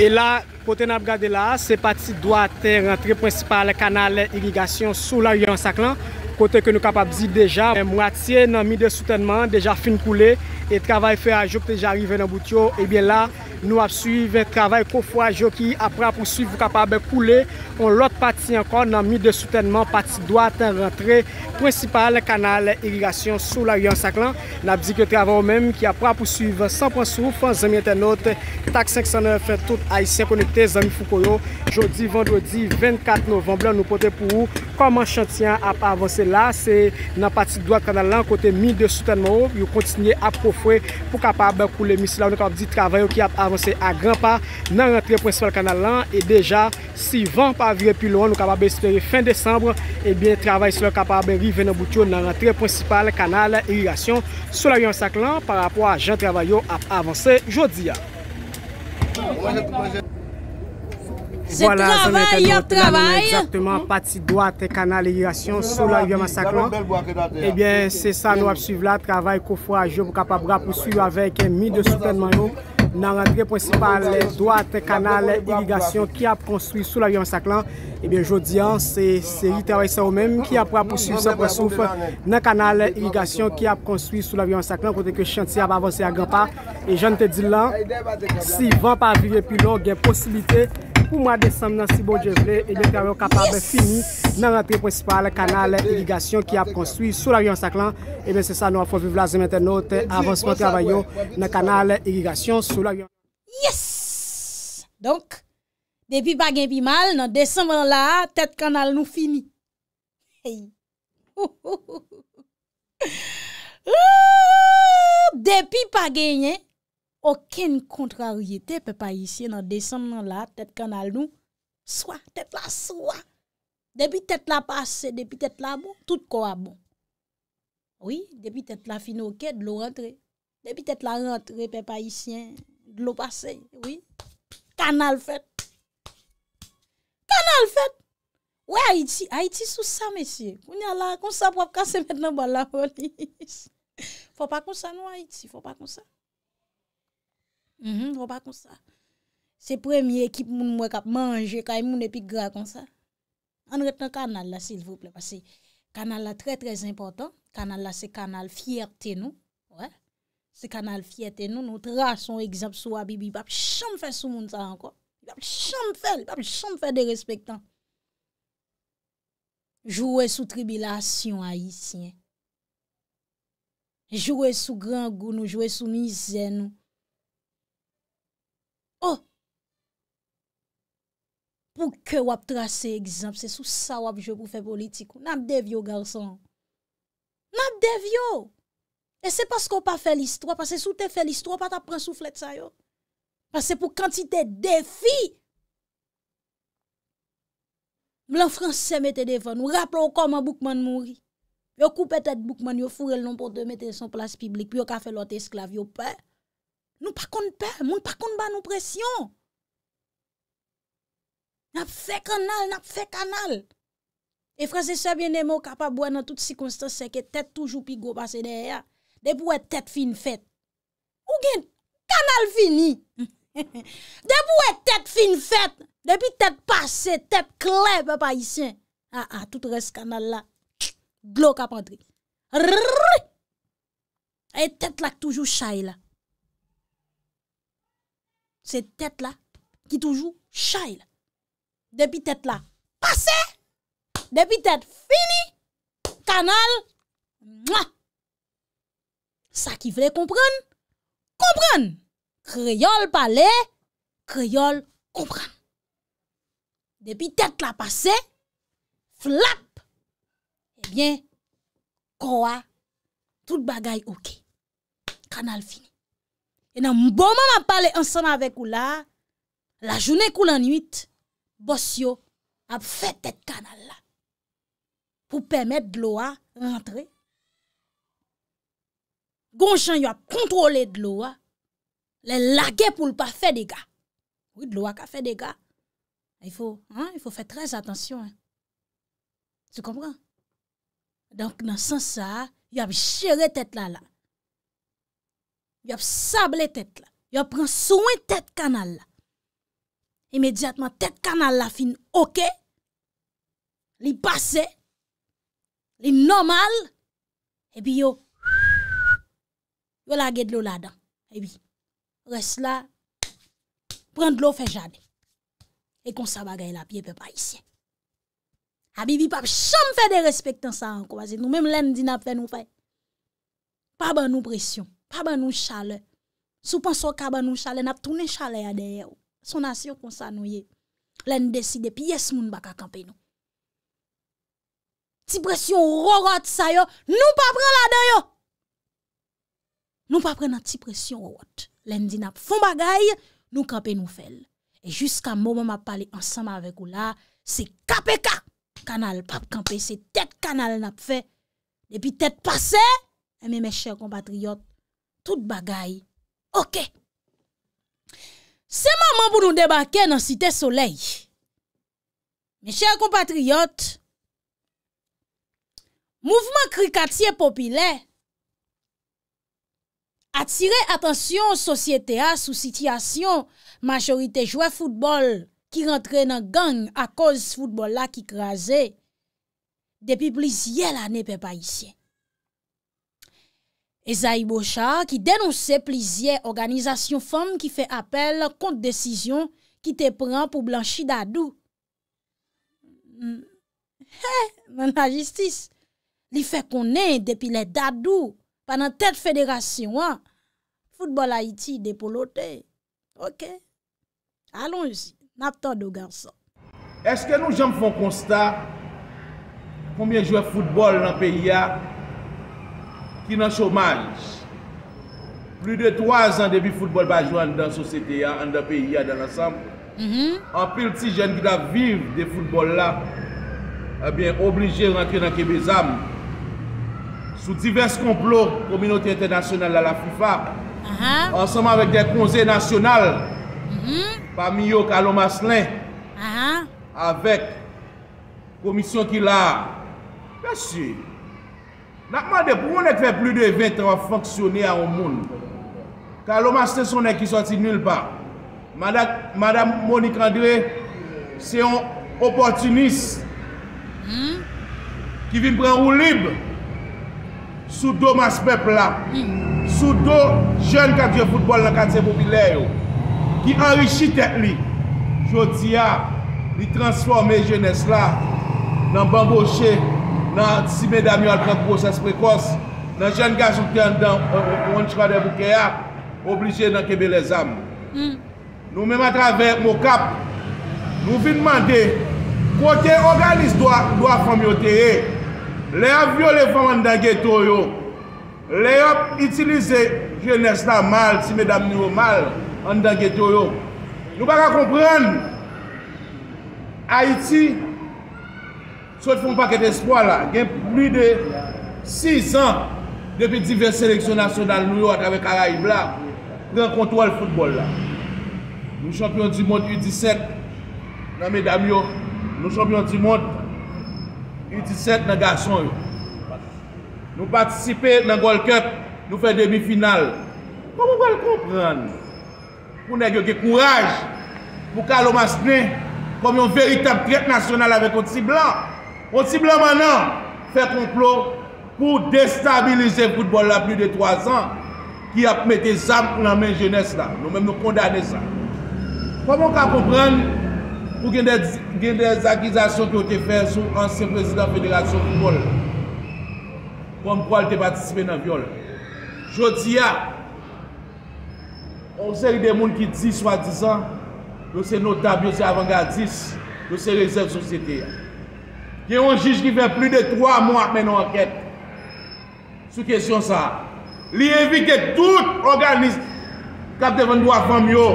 E la, kote nan ap gade la, se pati doat rentre prinsipal kanal irrigasyon sou la rivye masak lan, kote ke nou kapab di deja, mwati nan mi de soutenman, deja fin koule, e travay fe ajok te jari ven an bout yo, e bien la, Nou ap suive travay kofwaj yo ki ap pra pou suive kapa be koule. On lot pati ankon nan mi de soutenman pati doat an rentre. Principal kanal irrigasyon sou la riyan saklan. Nap di ke travay ou menm ki ap pra pou suive sanponsou fan zami etenot. Tak 509, Fertout, Aisyen, Konekte, zami Foukoyo. Jodi, vendredi, 24 novemb, la nou pote pou ou. Koman chantyan ap avanse la? Se nan pati doat kanal lan, kote mi de soutenman ou. Yo kontinye ap profwe pou kapa be koule. Misil la ou nou kap di travay ou ki ap avanse. Eh a gran pa nan rentre prinsipal kanal lan E deja si van pa vire pilon Nou kapabe espere fin desambre Ebyen travay sou kapabe rive nan boutyo Nan rentre prinsipal kanal E riyasyon sou la riyan saklan Par apwa jan travay yo ap avanse Jodi ya Se travay yo travay Ebyen se sa nou ap suive la Travay ko fwa jo pou kapabra Pousu yu avek mi de soupe man yo Ebyen se sa nou ap suive la nan randre prinsipal do a te kanal irrigasyon ki ap konstwi sou la viyon saklan ebyen jodi an se se yi trawese ou menm ki ap prap konstwi sa prasouf nan kanal irrigasyon ki ap konstwi sou la viyon saklan kote ke chantye ap avanse a granpa e jan te di lan si van pa avive pi lon gen posibite Pou mwa Desem nan Sibou Djevle, e nyon kanal nou kapabe fini nan rentre principale kanal irrigasyon ki ap konstoui sou laryon saklan, e men se sa nou a fò vivla zemente nou te avansponti avanyo nan kanal irrigasyon sou laryon saklan. Yes! Donk, depi bagen pi mal, nan Desem an la, tet kanal nou fini. <laughs> Depi bagen, Aken kontraryete pe pa isye nan desam nan la, tet kanal nou, swa, tet la swa. Depi tet la pase, depi tet la bon, tout kwa bon. Oui, depi tet bon, la finoke, de lo rentre. Depi tet la rentre, pe pa isye, de lo pase, oui. Kanal fet. Kanal fet. Ouye Haiti, Haiti sou sa mesye. Ounye la, konsa prop kase men nan bala foli. Fwa pa konsa nou Haiti, fwa pa konsa. Se premye ekip moun mwen kap manje, kay moun epi gra kon sa. An ret nan kanal la, sil vouple, parce kanal la tre tre important, kanal la se kanal fierté nou, se kanal fierté nou, nou tra son egzap sou abibi, pap chanm fè sou moun sa anko, pap chanm fè, pap chanm fè de respektan. Jouè sou tribilasyon a yisye, jouè sou grangoun nou, jouè sou mizè nou, O, oh! pou ke wap trase egzamp, se sou sa wap je pou fe politik ou. Nam devyo, garson. Nam devyo. E se pas kon pa fe l'istro, pa se sou te fe l'istro, pa ta pran souflet sa yo. Pa se pou kantite defi. Mlan franse mette defan, ou rapple ou koman Bukman mounri. Yo koupe tet Bukman, yo fure l'nompon de mette son plas piblik, pi yo ka fe lot esklav yo pe. Nou pa kon pa, moun pa kon ba nou presyon. Nap fe kanal, nap fe kanal. E franse sebyen de mou kapabwa nan tout si konstan seke tet toujou pi go basen de eya. De pou e tet fin fet. Ou gen kanal fini. <laughs> De pou e tet fin fet. De pi tet basen, tet klep pa pa isen. A a, tout res kanal la. Glok apandri. E tet lak toujou chay la. Se tet la ki toujou chay la. Depi tet la pase, depi tet fini, kanal, mwa. Sa ki vle kompran, kompran. Kreyol pale, kreyol kompran. Depi tet la pase, flap, ebyen, eh kowa, tout bagay okey. Kanal fini. Et dans moment bon moment, parler ensemble avec vous là, la journée coule en nuit, bossio a fait tête canal là pour permettre de l'eau à rentrer. Gonchan il a contrôlé de l'eau, les laguer pour ne pas faire des gars. Oui, de l'eau a fait des gars. Il faut, hein, il faut faire très attention. Hein. Tu comprends? Donc, dans ce sens, ça, il a géré tête là là. yo ap sab le tet la, yo ap pran souwen tet kanal la, imedjatman tet kanal la fin, okey, li pase, li normal, epi yo, yo lage dlo la dan, epi, res la, pran dlo fe jade, epi kon sa bagay la pi, epi pa isye, api vi pap chanm fe de respektan sa anko, nou menm len di nap fe nou fe, pa ban nou presyon, kaban nou chale, sou pan sou kaban nou chale, nap toune chale ya deye yo, son asyo konsa nou ye, len de side pi yes moun baka kampe nou, ti presyon rorot sa yo, nou pa pre la deyo, nou pa pre nan ti presyon rorot, len di nap fon bagay, nou kampe nou fel, e jiska mou mou map pale ansama avek ou la, se kape ka, kanal pap kampe, se tet kanal nap fe, e pi tet pase, e mene chèr kompatriot, Tout bagay. Ok. Se maman pou nou debake nan site soley. Men chèr kompatriyot. Mouvment krikatiye popile. Atire atensyon sosyete a sou sityasyon. Majorite jwe foutbol ki rentre nan gang a koz foutbol la ki kreze. Depi plis ye la ne pe pa isye. E Zayi Bocha ki denonsè plizye organizasyon fèm ki fè apel kont decizyon ki te pran pou blanchi dadou. Mè hmm. nan la jistis, li fè konen depi le dadou panan tèd fèderasyon. Foutbol Haiti, depo lotè. Ok, alonsi, nap tò do gansò. Eske nou jèm fon konsta, poumye jwe foutbol nan peyi a... ki nan chomaj, pli de 3 an mm-hmm. de bi foutbol bajouan dan sosete ya, an da peyi ya dan lansam, an pel ti jen gida viv de foutbol la, ebyen oblige renke nan kebe zam, sou divers komplot kominoti entenasyonal la la FIFA, ansaman vek de konzey nasyonal, pa mi yo kalom aslen, uh-huh. avek komisyon ki la, basi, Nakman de pou nou nek ve plu de 20 an fonksyoni an ou moun. Ka lou mas tesou nek ki soti nil pa. Madame Monique André se yon oportunis. Ki hmm? vin pren ou lib. Soudo mas pepla. Soudo jen katye futbol nan katye popilè yo. Ki anri chi tek li. Jotia li transforme jen es la nan bamboshe. nan si me dam yo alprek proses prekors, nan jen gazouten an dan woun chwa de bouke ya, oblije nan kebe le zam. Nou men matrave mokap, nou vi nman de, kote organiz do a fom yo te e, le ap violevan an dan geto yo, le ap itilize jen esna mal, si me dam yo mal, an dan geto yo. Nou baka kompren, Haiti, Sou et foun paket eskwa la, gen pli de 6 an depi diverse seleksyon nasyonal nou yot avè Karaib la, renkontou al foutbol la. Nou champion di moun 8-17 nan mè dam yo, nou champion di moun 8-17 nan gason yo. Nou patisipe nan goal cup, nou fè demifinal. Kou mwen gwen konpren, pou ne ge ge kouraj, pou kal om asne kom yon veritab kret nasyonal avè konti si blan. Ponsibla manan, fe konplo pou destabilize football la pli de 3 an ki ap mette zam pou la men jenese la. Nou men moun kondane sa. Kwa moun ka kompran pou gen de zakizasyon ki ou te fè sou anse prezident federasyon football. Kom kwa ou te batisipe nan viol. Jot ya, ou se y de moun ki di swa dizan, ou se notabio se avangadis, ou se rezèv sosyete ya. Ke yon jij ki ve pli de 3 moun ap men an anket. Sou kesyon sa. Li evite tout organisme. Kapte van do a fan myo.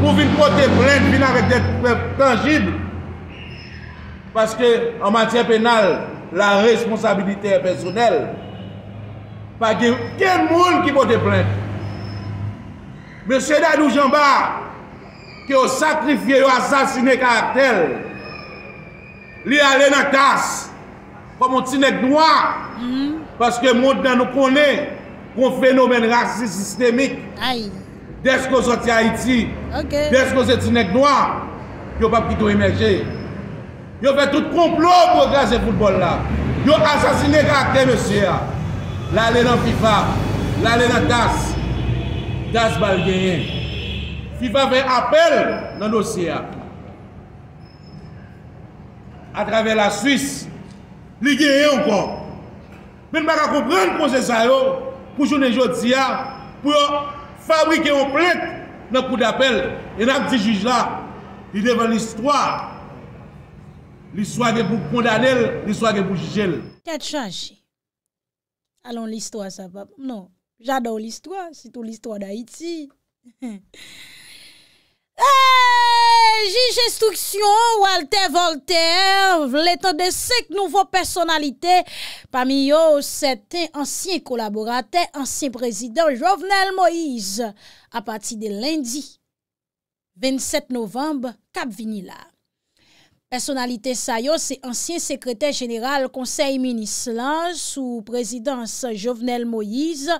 Pou vin pot te plente, vin avet etre tangible. Paske an matye penal, la responsabilite personel. Pa gen moun ki pot te plente. Monsenay nou jamba. Ke ou sakrifye ou asasine karatel. Monsenay nou jamba. Li a lè nan tas, komon ti nek noa, hmm. paske moun nan nou konè, kon fenomen rasisistemik. Ay. Deskou zoti Haiti, deskou zeti nek noa, yo pap ki tou emerje. Yo vè tout komplot, yo gazè foulbol la. Yo asazine kakè nò siya. La lè nan FIFA, la lè nan tas, tas bal genyen. FIFA vè apel nan nos siya. A travè la Suisse, li gen yon kon. Men mwak akopren kon se sa yo, pou jounen jout siya, pou yo fabrike yon plek nan kou d'apel. E nan pti juj la, li devan l'histoire, l'histoire gen pou kondanel, l'histoire gen pou jujel. Kè chanj, alon l'histoire sa pa. Non, jadou l'histoire, sitou l'histoire d'Haïti. <laughs> Hey! Jij instruksyon Walter Voltaire vletan de sek nouvo personalite Pamiyo sete ansyen kolaborate, ansyen prezident Jovenel Moïse A pati de lendi, 27 novembe, Kap Vinila Personalite sayo se ansyen sekrete general konsey minis lan sou prezident Jovenel Moïse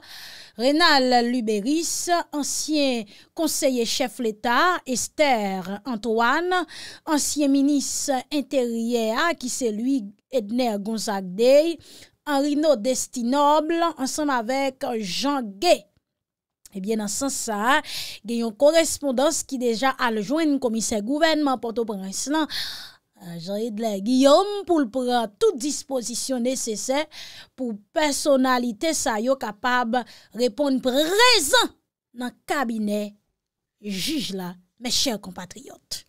Renal Luberis, ansyen konseye chef l'Etat, Esther Antoine, ansyen minis interie a, ki se lui Edner Gonzague Dey, Henri Naudestin Noble, ansenm avek Jean Guay. Ebyen eh ansen sa, gayon korespondans ki deja aljouen komise gouverneman Porto-Prinselan, Jolidle Guillaume pou l pran tout disposisyon nesesè pou personalite sa yo kapab repon prezen nan kabine juj la me chèr kompatriyot.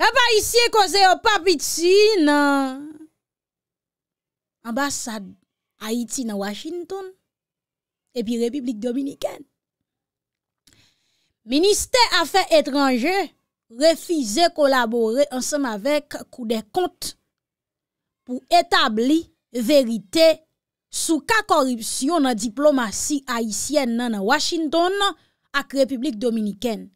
Pa pa isye koze yo papiti nan ambasad Haiti nan Washington epi Republik Dominikèn. Ministè Afè Etranjè refize kolabore ansem avek kou de kont pou etabli verite sou ka koripsyon nan diplomasi aisyen nan Washington ak Republik Dominiken.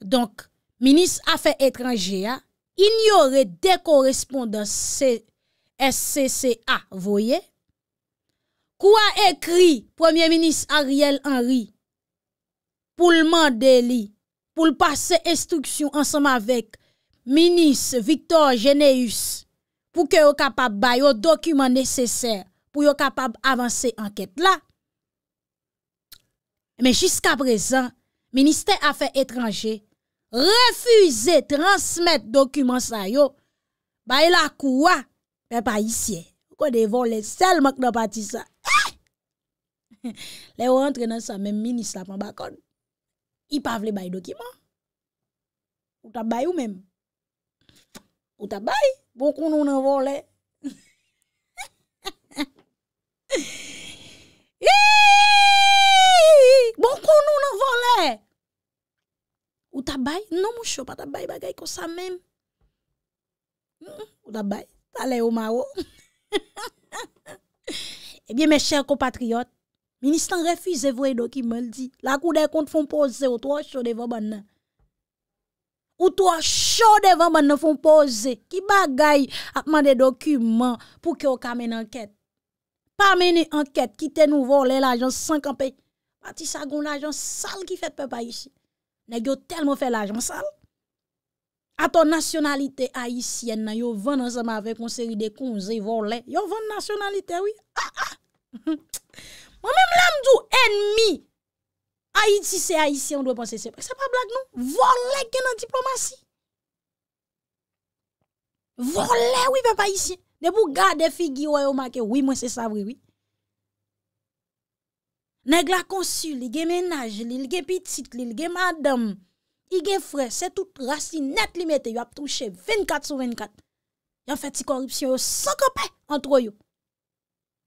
Donk, minis afe etranje a, inyore dekorespondan S.C.C.A. Kou a ekri premier minis Ariel Henry? pou l'mande li, pou l'passe instruksyon ansam avèk Minis, Victor, Geneus, pou ke yo kapab bay yo dokumen nesesèr, pou yo kapab avansè anket la. Men, jiska prezan, Ministè Afè Etranjè, refüze transmèt dokumen sa yo, bay la kouwa, men pa yisiè. Kwa devon lè sel mèk dò pati sa. Lè yo antre nan sa men Ministè Afè Bakon. I pa avle bayi dokiman. Ou tabay ou menm? Ou tabay? Bon konou nan vole. <laughs> Bon konou nan vole. Ou tabay? Non mou chou pa tabay bagay ko sa menm. Hmm, ou tabay? Sa le ou ma ou. <laughs> Ebyen me chèr ko patriot. Ministan refize vwe do ki meldi. La kou de kont fon pose ou to a chode van ban nan. Ou to a chode van ban nan fon pose. Ki bagay apman de dokumen pou ki o kamen anket. Pa menen anket ki ten ou volen l'ajans 50 pek. Pati sa goun l'ajans sal ki fet pe pa isi. Ne gyo tel mo fe l'ajans sal. A ton nasyonalite aisyen nan yo ven anseman ave konseri de konze volen. Yo ven nasyonalite oui. Ha ha! Mwen mèm lèm djou, enmi. Haiti, se ha iti, on dwe panse se, se pa blag nou, vong lèk gen nan diplomasi. Vong lèk, wè pa pa iti. Nè pou gade figi wè yo makè, wè mwen se savri, wè. Nèk la konsul, li gen menaj, li gen pitit, li gen madam, li gen fre, se tout rasi net limitè, yo ap touche 24 sou 24. Yo fè ti korupsyon, yo s'okopè antro yo.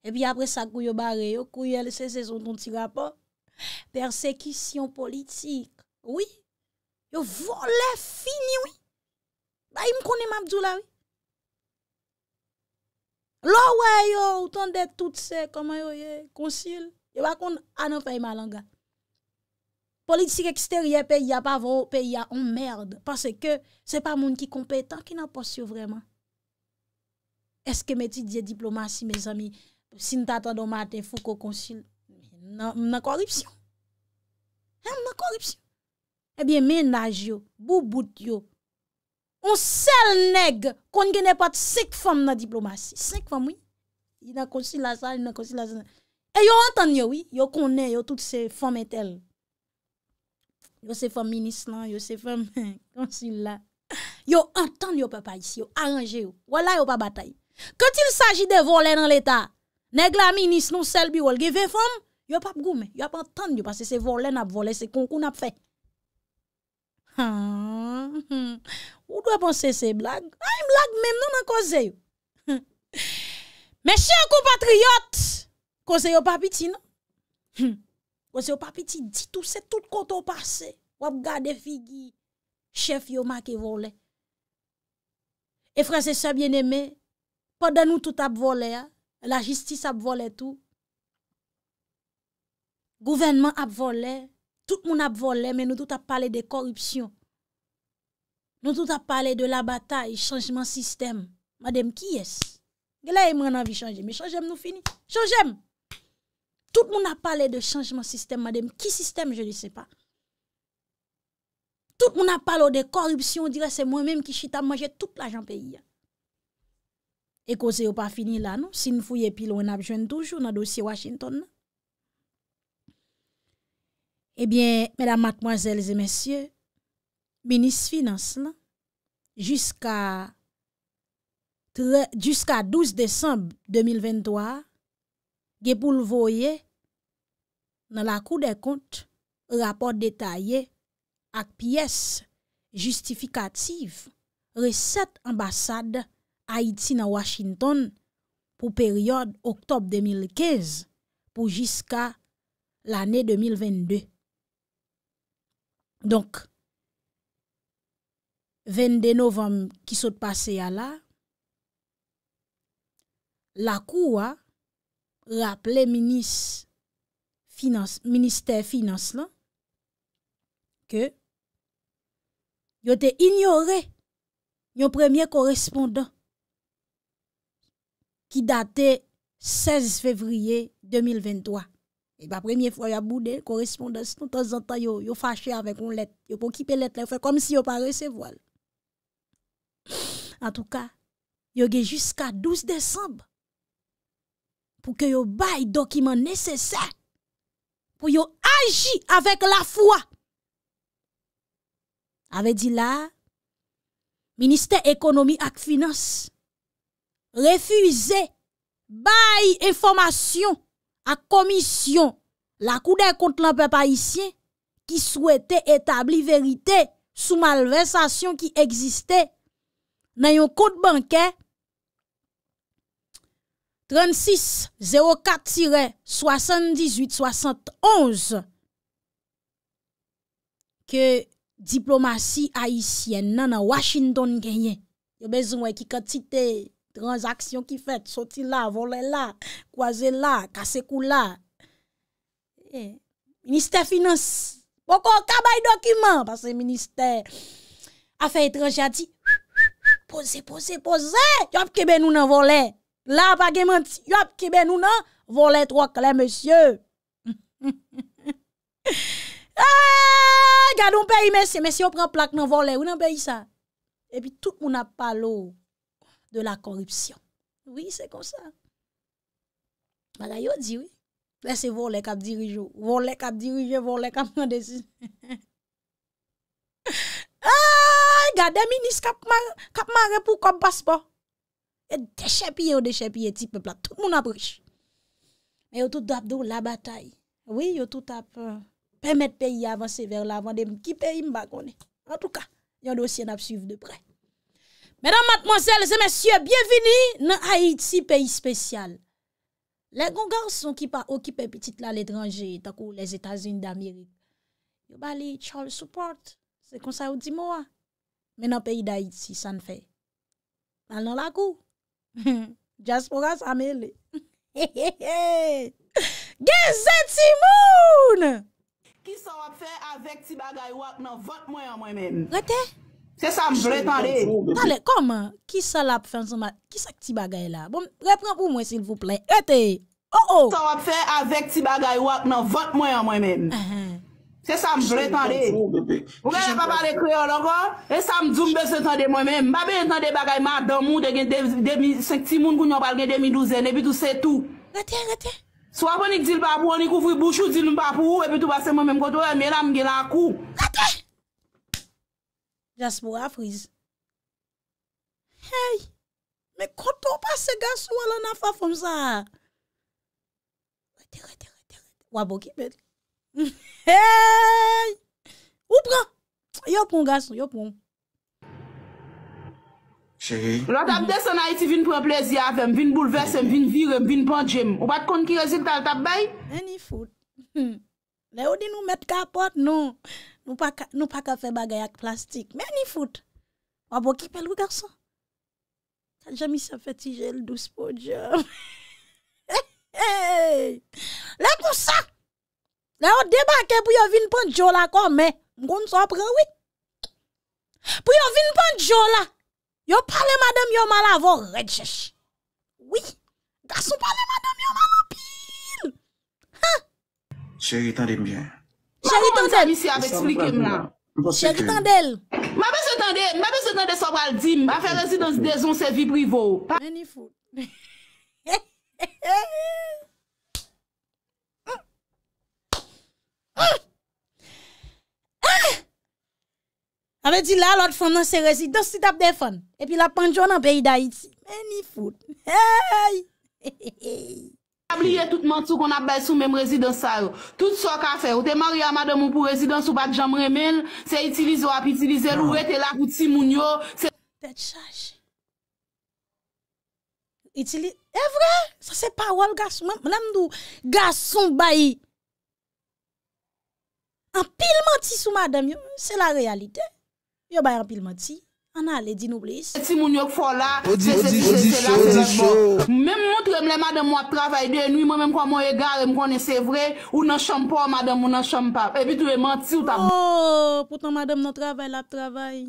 E pi apre sa kou yo bare yo, kou yo lese sezon ton ti rapor. Persekisyon politik. Oui. Yo vole fini, oui. Ba im konen mabdou la, oui. Lo we yo, utande tout se, koman yo ye, konsil. Yo bakon anan pey malanga. Politik eksterye pey ya pa vo, pey ya on merd. Pase ke se pa moun ki kompetan ki nan posyo vreman. Eske meti diye diplomasi, me zami? Sin tatan do maten fou kou konsil. Mna koripsyon. Mna koripsyon. Ebyen menaj yo. Bou bout yo. On sel neg kon genepat sek fom nan diplomasy. Sek fom oui. Yon konsil la san, yon konsil la san. E yon antan yo oui. Yon konen yo tout se fom etel. Yon se fom inis nan. Yon se fom <laughs> konsil la. Yon antan yo papay si yo. Aranje yo. Wala yo pa batay. Koutil sagi de vole nan l'Etat. Neg la minis nou sel bi wol. Ge ve fom, yo ap ap goume. Yo ap ap tande yo pa se se vole nap vole. Se kou kou nap fe. <laughs> Ou do ap anse se blag? Ay blag menm nou nan koze yo. <laughs> Me chen ko patriot! Koze yo papiti nou. <laughs> Koze yo papiti ditou se tout koto pase. Wap gade figi. Chef yo ma ke vole. E franse se bieneme. Pa dan nou tout ap vole ya. la jistis ap vole tout, gouvenman ap vole, tout moun ap vole, men nou tout ap pale de korupsyon, nou tout ap pale de la batay, chanjman sistem, madem ki yes, gela y mwen anvi chanjem, chanjem nou fini, chanjem, tout moun ap pale de chanjman sistem, madem ki sistem, je li se pa, tout moun ap pale de korupsyon, dire se mwen menm ki chita, mwen jè tout la jan peyi ya, E ko se yo pa fini la, no? Sin fouye pilon, an ap jwen toujou nan dosye Washington, no? E byen, mèdam matmwazèl zè mèsyè, menis finans, no? Juska 12 désemb 2023, ge pou l'voye nan la kou de kont rapòt detayè ak piyes justifikatif re set ambassade Haïti na Washington pou periode oktob 2015 pou jiska l'anè 2022. Donk, 22 novem ki sot pase ya la, la kou wa raple minister finance la ke yo te ignore yon premier korespondant ki date 16 fevriye 2023. E ba premye fwa ya boudè, korespondans nou tan zantan yo fache avèk yon let, yo pou kipe let lè, yo fè kom si yo pa resevo lè. An tou ka, yo ge jiska 12 decemb, pou ke yo bay dokiman nesesè, pou yo aji avèk la fwa. Ave di la, Ministè Ekonomie ak Finans, refuize, baye informasyon a komisyon la koude kont l'anpe pa isye ki souwete etabli verite sou malversasyon ki egziste nan yon kout bankè 36-04-78-71 ke diplomasy a isye nan a Washington genye yo bezon wè ki katite Transaksyon ki fèt, soti la, vole la, kwaze la, kase kou la. E, ministèr finance, poko kaba yi dokumen pa se ministèr. Afè yi tranjati, pose, pose, pose, yop kebe nou nan vole. La apage manti, yop kebe nou nan vole trok <laughs> ah, le monsye. Gade yon peyi mèsi, mèsi yon pren plak nan vole, yon nan peyi sa. E pi tout moun ap pa lò. De la korupsyon. Oui, c'est comme ça. M'a la yo di, oui. Ben, c'est voler kap dirijou. Voler kap dirijou, voler kap mandesim. <laughs> Aaaa, ah, gade, minis kap mare pou kom paspo. E dechèpye, o dechèpye, ti pepla, tout moun aprej. E yo tout ap do la bataille. Oui, yo tout ap permet peyi avanse ver la vande, ki peyi mba konen. En tout ka, yon dosyen ap suv deprej. Mèdam matmonsèl, zè mèsyè, byèvini nan Haiti, peyi spèsyal. Lè gon garson ki pa okipe piti tla l'étranjè, takou lè zétazin d'Amérique. Yo bali, chòl support, se konsa ou di mòwa. Mè nan peyi d'Haiti, san fè. Mal nan lakou. <laughs> Djasporas <laughs> amè lè. Gèzè ti moun! Ki sa wap fè avèk ti bagay wak nan vot mwen an mwen men. Gote? Se sa m bre tan de. Tale, koman? Ki sa la pou fè an son mat? Ki sa ki ti bagay la? Repran pou mwen sil vou plè. Ete! Ou ou! Si sa wap fè avè ki ti bagay wak nan, vot mwen an mwen men. Ahan. Se sa m bre tan de. Mwen an pa pale kwe an lankan, e sa m dzumbe se tan de mwen men. Mwa ben entan de bagay mat dan moun, se ti moun koun yon pal gen 2012 en, e bitou se tou. Gaten, gaten. Sou apon ik dil papou, an ik oufwi bouchou, dil m papou, e bitou basen mwen men koto, e meram gen Jaspo a frize. Hey! Me kontou pa se gansou alon a fa fom sa. Mwen teri, teri, teri. Wabou ki bet. <laughs> Hey! Ou pran! Yopon gansou, yopon. Lò tap deson a iti vin preplezi avèm, vin bouleversem, vin virem, vin ponjèm. Ou bat kon ki rezilt al tap bay? Eni fote. Lè ou di nou met kapot nou. Non. Nou pa ka fe bagay ak plastik. Men ni foute. Wabou ki pel wou garson. Jan jami se feti jel dou spodyan. <laughs> Hey! Le kousa! Le yo debake pou yo vin panjola kou men. Mkon so apre wik. Pou yo vin panjola, yo pale madam yo mal avon redjesh. Wik! Garson pale madam yo mal apil. Che, yi tan dem bien. Chèri Tandel! Chèri Tandel! Mabè se tande, mabè se tande sobal di, mba fè rezidans de zon se vibrivo. Mèni foute! Mbe di la lòt fòndan se rezidans si tap defon, epi la panjò nan beyi da iti. Mèni foute! Mwen ap liye tout mantou kon ap bay sou mèm rezidans sa yo. Tout so ka fe, ou te marye a madèm ou pou rezidans ou bak jan mremen, se itilize wap, itilize non. louré, te la kouti moun yo. Fèd chache. E vre, sa se parol gassou mèm. Mwen am nou gassou bayi. An pil manti sou madèm yo, se la realite. Yo bay an pil manti. Ana ledi nou blis? Si e moun yok fola, se se se la se la bop. Mem moutrem le madame wap travay den, mou mèm kwa mou e gare, mou kwa ne se vre, ou nan chanm po, madame ou nan chanm pa. E bitou e manti ou ta mou. Oh, poutan madame wap travay la travay.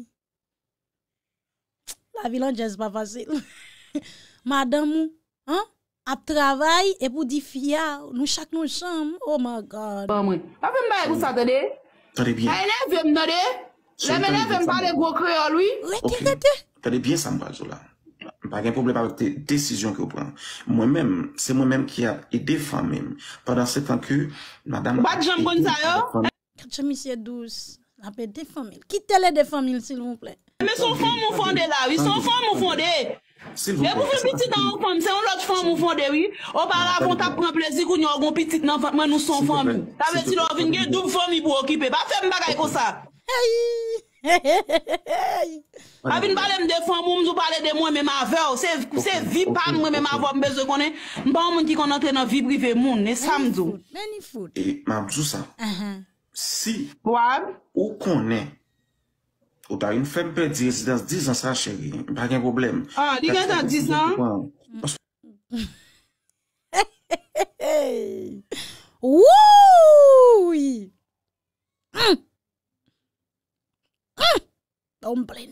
La vilan jen se pa vasil. <laughs> Madame wap travay, e pou di fiyar. Nou chak nou chanm. Oh my God. Pa bon, mwen, pa mwen bay pou sa te de? Ta de bien. Aine, ve m nan de? Lè menè fèm pa lè gwo kreol, oui? Ouè, ti, ti, ti. Tè lè biè sa mwa, Jola. Mpa gen pouble pa wèk te desisyon ki ou pran. Mwen mèm, se mwen mèm ki ap e defanmèm. Padan se tanku, madame... Ou pa ki jèm kon sa yo? Katchè misye 12, ap e defanmèm. Ki tè lè defanmèm, sil moun plè. Mè son fon moun fondè la, oui? Son fon moun fondè. Mè pou fèm pitit nan ou kon, se ou lòt fon moun fondè, oui? Ou pa la von ta pran plè zikou nyo agon pitit nan fon, mwen nou son Hé hé <laughs> hé hé. Mavi nou pa leve m expand moun nou pan leve de mwen mem avèw. Sè vib pvik pan mwen mem avèw m bezè konnen. Mpan moun ki kon note nou vibrive moun, nè, Samzou. Hé, mme 動 sè Mmm Boun blin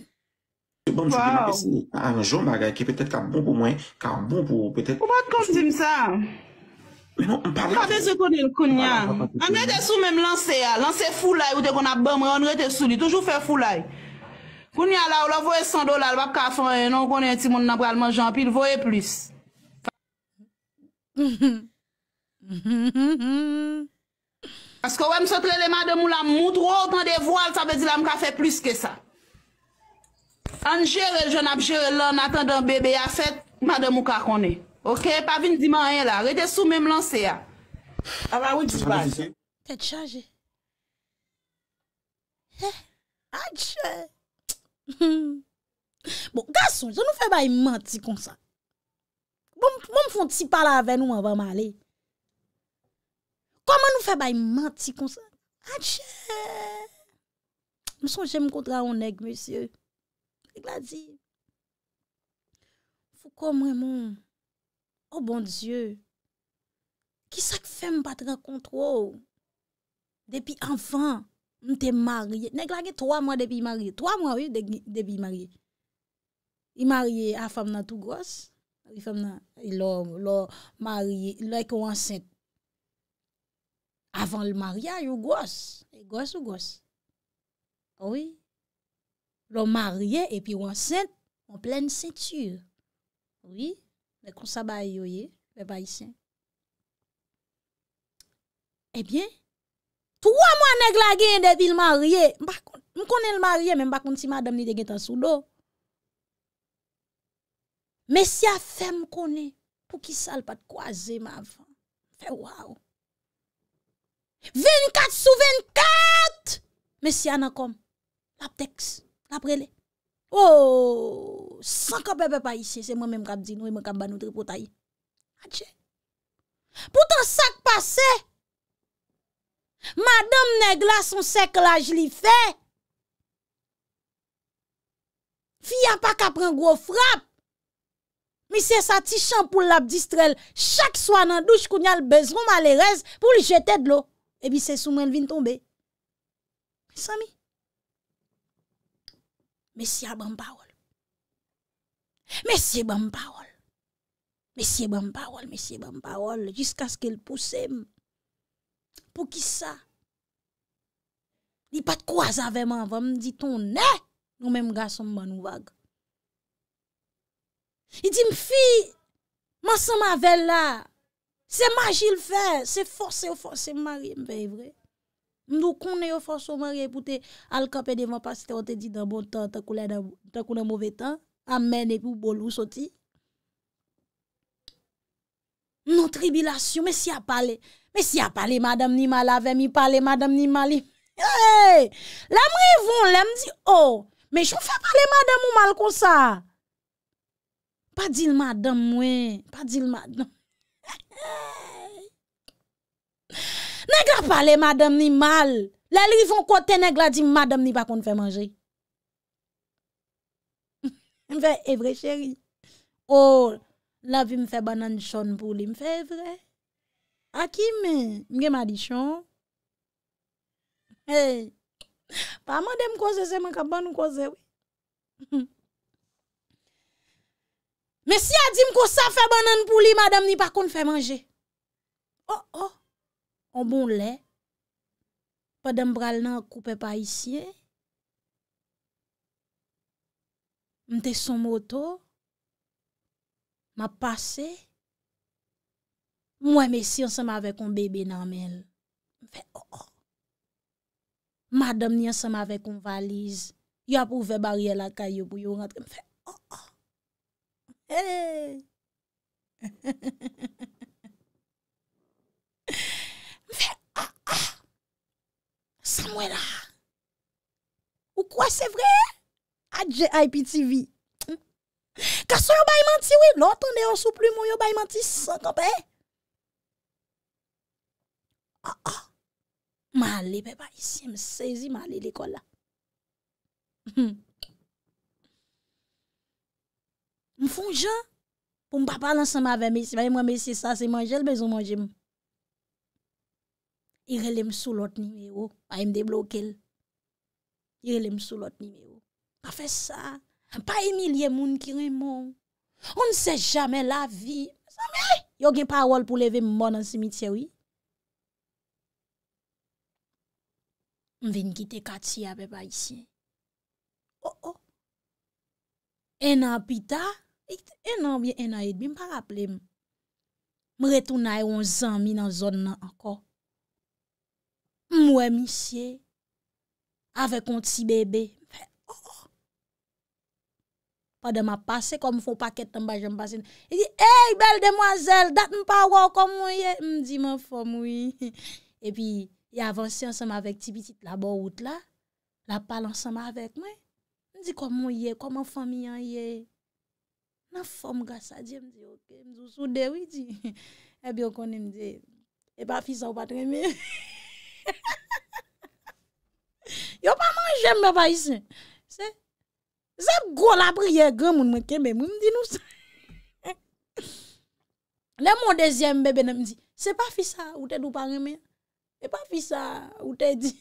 Ahп e blow util majesty ikèья ak allow als Career kmyv mpou Aske wèm sotre le madèm ou la moun tro otan de voal, sa be di la mou ka fe plis ke sa. An jere l jen ap jere lan, natan dan bebe ya fet, madèm ou ka konè. Ok, pa vin di man yè la, re de sou mèm lan se ya. Ama wèm di pa. Fè di chanje. Hé, adjè. Bon, gason, zon nou fè bayi manti kon sa. Bon, mou mfonti pala avè nou mwa mwa malè. Koman nou fè bay manti kon sa? A tchè! Mè son jè m kontra ou nèk, mè sè. Nèk la di. Fou kom mè moun. Ou oh, bon djè. Ki sa k fè m patre kontro? Depi anfan, m te marye. Nèk la ge, 3 mwa depi marye. 3 mwa, oui, depi marye. I marye, a fam nan tou gos. I fam nan, i lò, lò, marye, lò ek ou ansèk. avan l marye, yo gos, yo gos ou gos, owi, l o marye, epi yo ansen, o plen sensur, owi, me konsaba yo ye, me bayisen, ebyen, touwa mwa neg la gen, epi l marye, m konen l marye, men bakon si madam ni degen tan soudo, mesya fe m konen, pou ki sal pat kwa ze ma avan, fe waw, 24 sou 24 Mesya nan kom Lap teks Lap rele Ooooo San kap ep ep a isye Se mwen men mkap di nou E mwen mkap banoutri pou tay Ache Poutan sak pase Madame neg la son sek la jli fe Fiya pa kap ren gro frap Mesya sa ti chan pou lap distrel Chak swan nan douj koun ya l bezrou Mwa le rez pou li jete dlo Ebi se soumen vin tombe. Sami. Mesye ban paol. Mesye ban paol. Mesye ban paol. Mesye ban paol. Jiska skil pusem. Po ki sa. Di pat kwa zaveman vèm. Di tonè. Nou mèm ga som ban wag. Di mfi. Mansan ma vèm la. Se maji l fè, se fòsè ou fòsè marye mpe evre. Mdou kounè ou fòsè ou marye pou te al kapè devan pasite ou te di dan bon tan takou nan mouve tan. Amène kou bolou soti. Non tribilasyon, mè si apalè. Mè si apalè madame ni mal avè, mi palè madame ni mal. La mre yvon, la mdi, oh, mè chou fè palè madame ou mal konsa. Pa di l madame mwen, pa di l madame. Nèk la pale madame ni mal Lè li fon kote nèk la di madame ni pa kon fè manje <laughs> eh, oh, Mwen fè evre chèri Ou la vi mwen fè banan chon pou li mwen fè evre Aki men, mwen gen madichon Hey, pa man de mwen kose se man ka ban mwen kose Mè si a di m ko sa fè banan pou li, madame ni pa kon fè manje. Oh oh, an bon lè, pa dèm bral nan koupe pa isye. Mè te son moto, mè pase, mè wè mè si an se m avè kon bebe nan mèl. Mè fè oh oh. Madame ni an se m avè kon valize, yo ap ouve barye la kayo pou yo rentre. Mè fè oh oh. <laughs> Ah, ah! Samwe la Ou kwa se vre? Adje IPTV Kaso yo baymanti we Non tonde yo sou plu Mwen yo baymanti sa kope A ah, a Ma ale beba Sezi ma ale dekola Hmm M foun jen pou m papal ansan ma ve mesi. Ve yon m remesi sa se manje l bezon manje m. I rele m sou lot ni mi ou. A yon m deblokel. I rele m sou lot ni mi ou. Pa fe sa. Pa emilie moun ki remon. On se jame la vi. Same! Yon gen pa wol pou leve m bon ansi mitye wii. M ven gite kati ya ve ba isi. Oh oh! E nan pita. Ik te enan mwen enan yed mi, mpa rapple mwen. Mwen retou naye 11 an mi nan zon nan anko. Mwen mwen misye. Avek mwen ti bebe. Fè, oh! Fè oh. de mwen pase, kom mwen fò paket mwen baje mwen pase. I di, hey, bel demwazel, dat mwen pa wò, kom mwen ye? Mwen di, mwen fò mwen. E pi, y avansi ansama vek ti biti. La bo out la, la pal ansama vek mwen. Mwen di, kom mwen ye, kom mwen fò mwen yon ye? nan fòm gwa sa di, mdi yo te, mdou sou dewi di, e biyo koni mdi, e pa fi sa ou pa treme. <laughs> Yo pa manjèm beba isen, se, zèp gwo la priye, gwa moun mwen keme, mdi nou sa. <laughs> Le moun dezyèm bebe, mdi, se pa fi sa, ou te dupan reme, e pa fi sa, ou te di.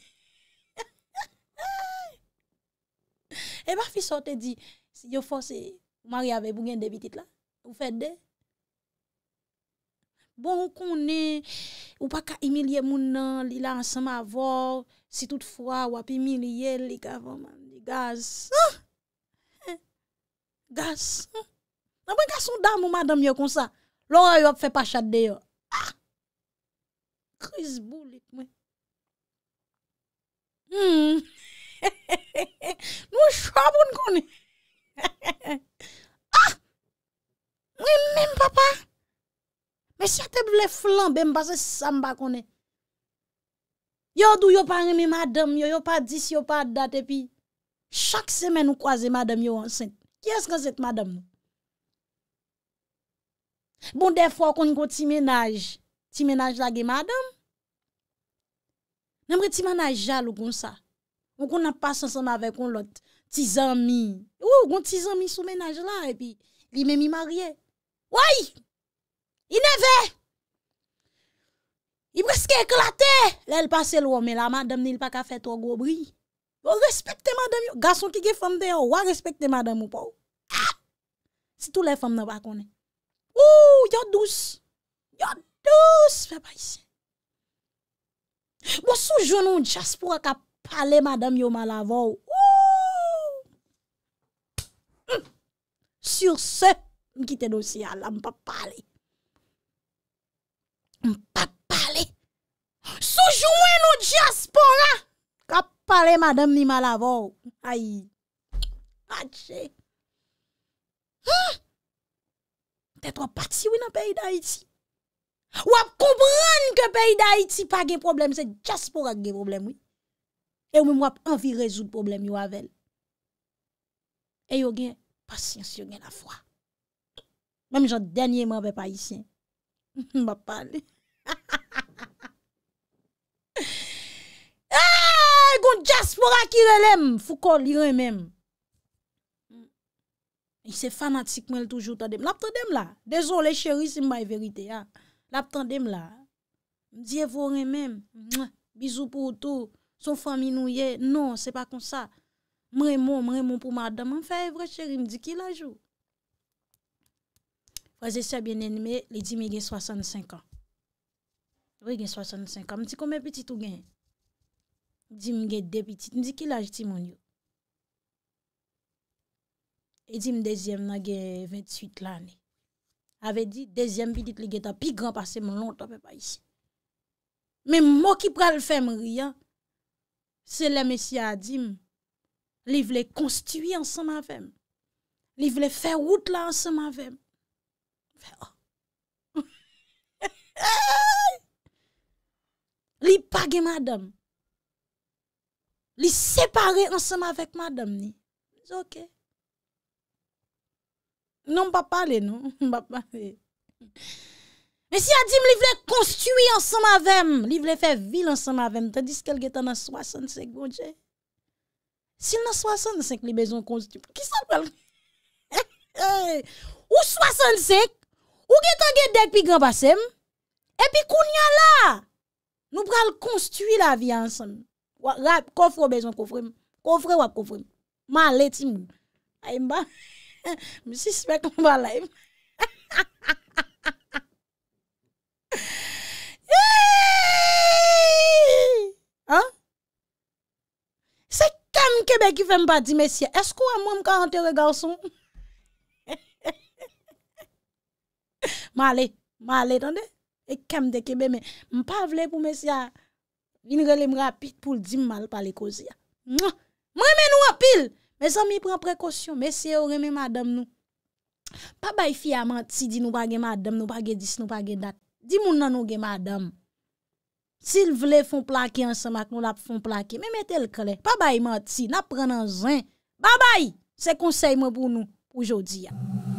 <laughs> E pa fi sa, ou te di, yo fò se, Mwari ave bou gen de bitit la. Ou fet de. Bon ou konen, ou pa ka emilye moun nan, li la ansan ma vor, si tout fwa, wap emilye li kavon man. Gaz. Gaz. Nan bon gaz sou dam ou madame yo konsa. Lora yo ap fe pachade yo. Chris Bullitt mwen. Nou chwa bon konen. Ha! Mwen mwen mwen papa Mwen sateble flan be mbase samba konen Yo dou yo pa rine madam Yo yo pa dis, yo pa date pi Chak semen ou kwaze madam yo ansen Kyes kon zet madam? Bon defo kon kon ti menaj Ti menaj la ge madam Nemre ti menaj jal ou kon sa Ou kon nan pas ansen ave kon lot Tizan mi, ou, goun tizan mi sou menaj la, epi, li men mi marye. Woy! I ne ve! I brezke eklate! Le, l'pase l'wome, la madame ni l'pa ka fete wog wobri. Bon, respekte madame yo. Gason ki ge fande yo, wan respekte madame yo pou. Ah! Si tou le fande wakone. Ou, yo douz! Yo douz! Fè pa isi. Mwen sou jounoun jaspoura ka pale madame yo malavou. Sur se, mkite dosya la, mpap pale. Mpap pale. Soujouen nou diaspora. Kap pale madame ni malavou. Ay. Ache. Ha! Petro pati wè nan peyi da Haiti. Wap koubran ke peyi da Haiti pa gen problem. Se diaspora gen problem wè. E wè mwap anvi rezou problem yow avèn. E yow gen. Asinsyo gen la fwa. Mem jan denye mwen ve pa isen. Mwa pale. Gon diaspora ki relem. Fou kon li remem. Se fanatik mel toujou ta dem. Lap ta dem la. Dezon le cheri si mwa e verite ya. Lap ta dem la. Dye voremem. Bizou pou tou. Son fami nou ye. Non se pa kon sa. Mre moun, mre moun pou mardan, mwen fè evre chèri, mdi ki lajou. Wazè sè bienenme, le di mè gen 65 an. Wè gen 65 an, mti kome piti tou gen. Di mge depiti, mdi ki lajou ti moun yo. E di mdezièm, nage 28 l'anè. Ave di, dezièm piti, le gen ta pi gran, pasè mwen lontopè pa yisi. Mè mmo ki pral fè mwen riyan, se le mesi ya di m, Li vle konstiwi an seman vemen. Li vle fe wout la an seman vemen. Fe oh. <laughs> Li page madam. Li separe an seman vek madam ni. Zoke. Non mba pale nou. <laughs> Mba pale. Me si adim li vle konstiwi an seman vemen. Li vle fe vil an seman vemen. Te diskel getan an swasen sek bonje. Sil nan 65 li bezon konstitu. Ki san pral konstitu? <laughs> Eh, eh, ou 65, ou getan get dek pi gran basem, epi kon nyan la, nou pral konstitu la vi ansan. Kofre bezon kofre, kofre wap kofre. Ma letim, ay mba, <laughs> msi spek mba laym. <laughs> Mwen kebek yon fèm pa di mesya, esko wè mwen mwen ka anterè galson? <laughs> Mwen alè, mwen alè, tan de? Ek kem de kebek, men mwen pa vle pou mesya, vin rele mwen rapit pou l di mwen mal pa le kozi ya. Mwen remè nou apil, men san mi pren prekosyon, mesya ou remè madame nou. Pa bay fè a mant si di nou pa gen madame, nou pa gen dis, nou pa gen dat. Di moun nan nou gen madame. Si l vle fon plake an sema kon la fon plake, me mette l kle. Pa bayi manti, na prenen zin. Ba bayi, se konseyman pou nou oujodi ya.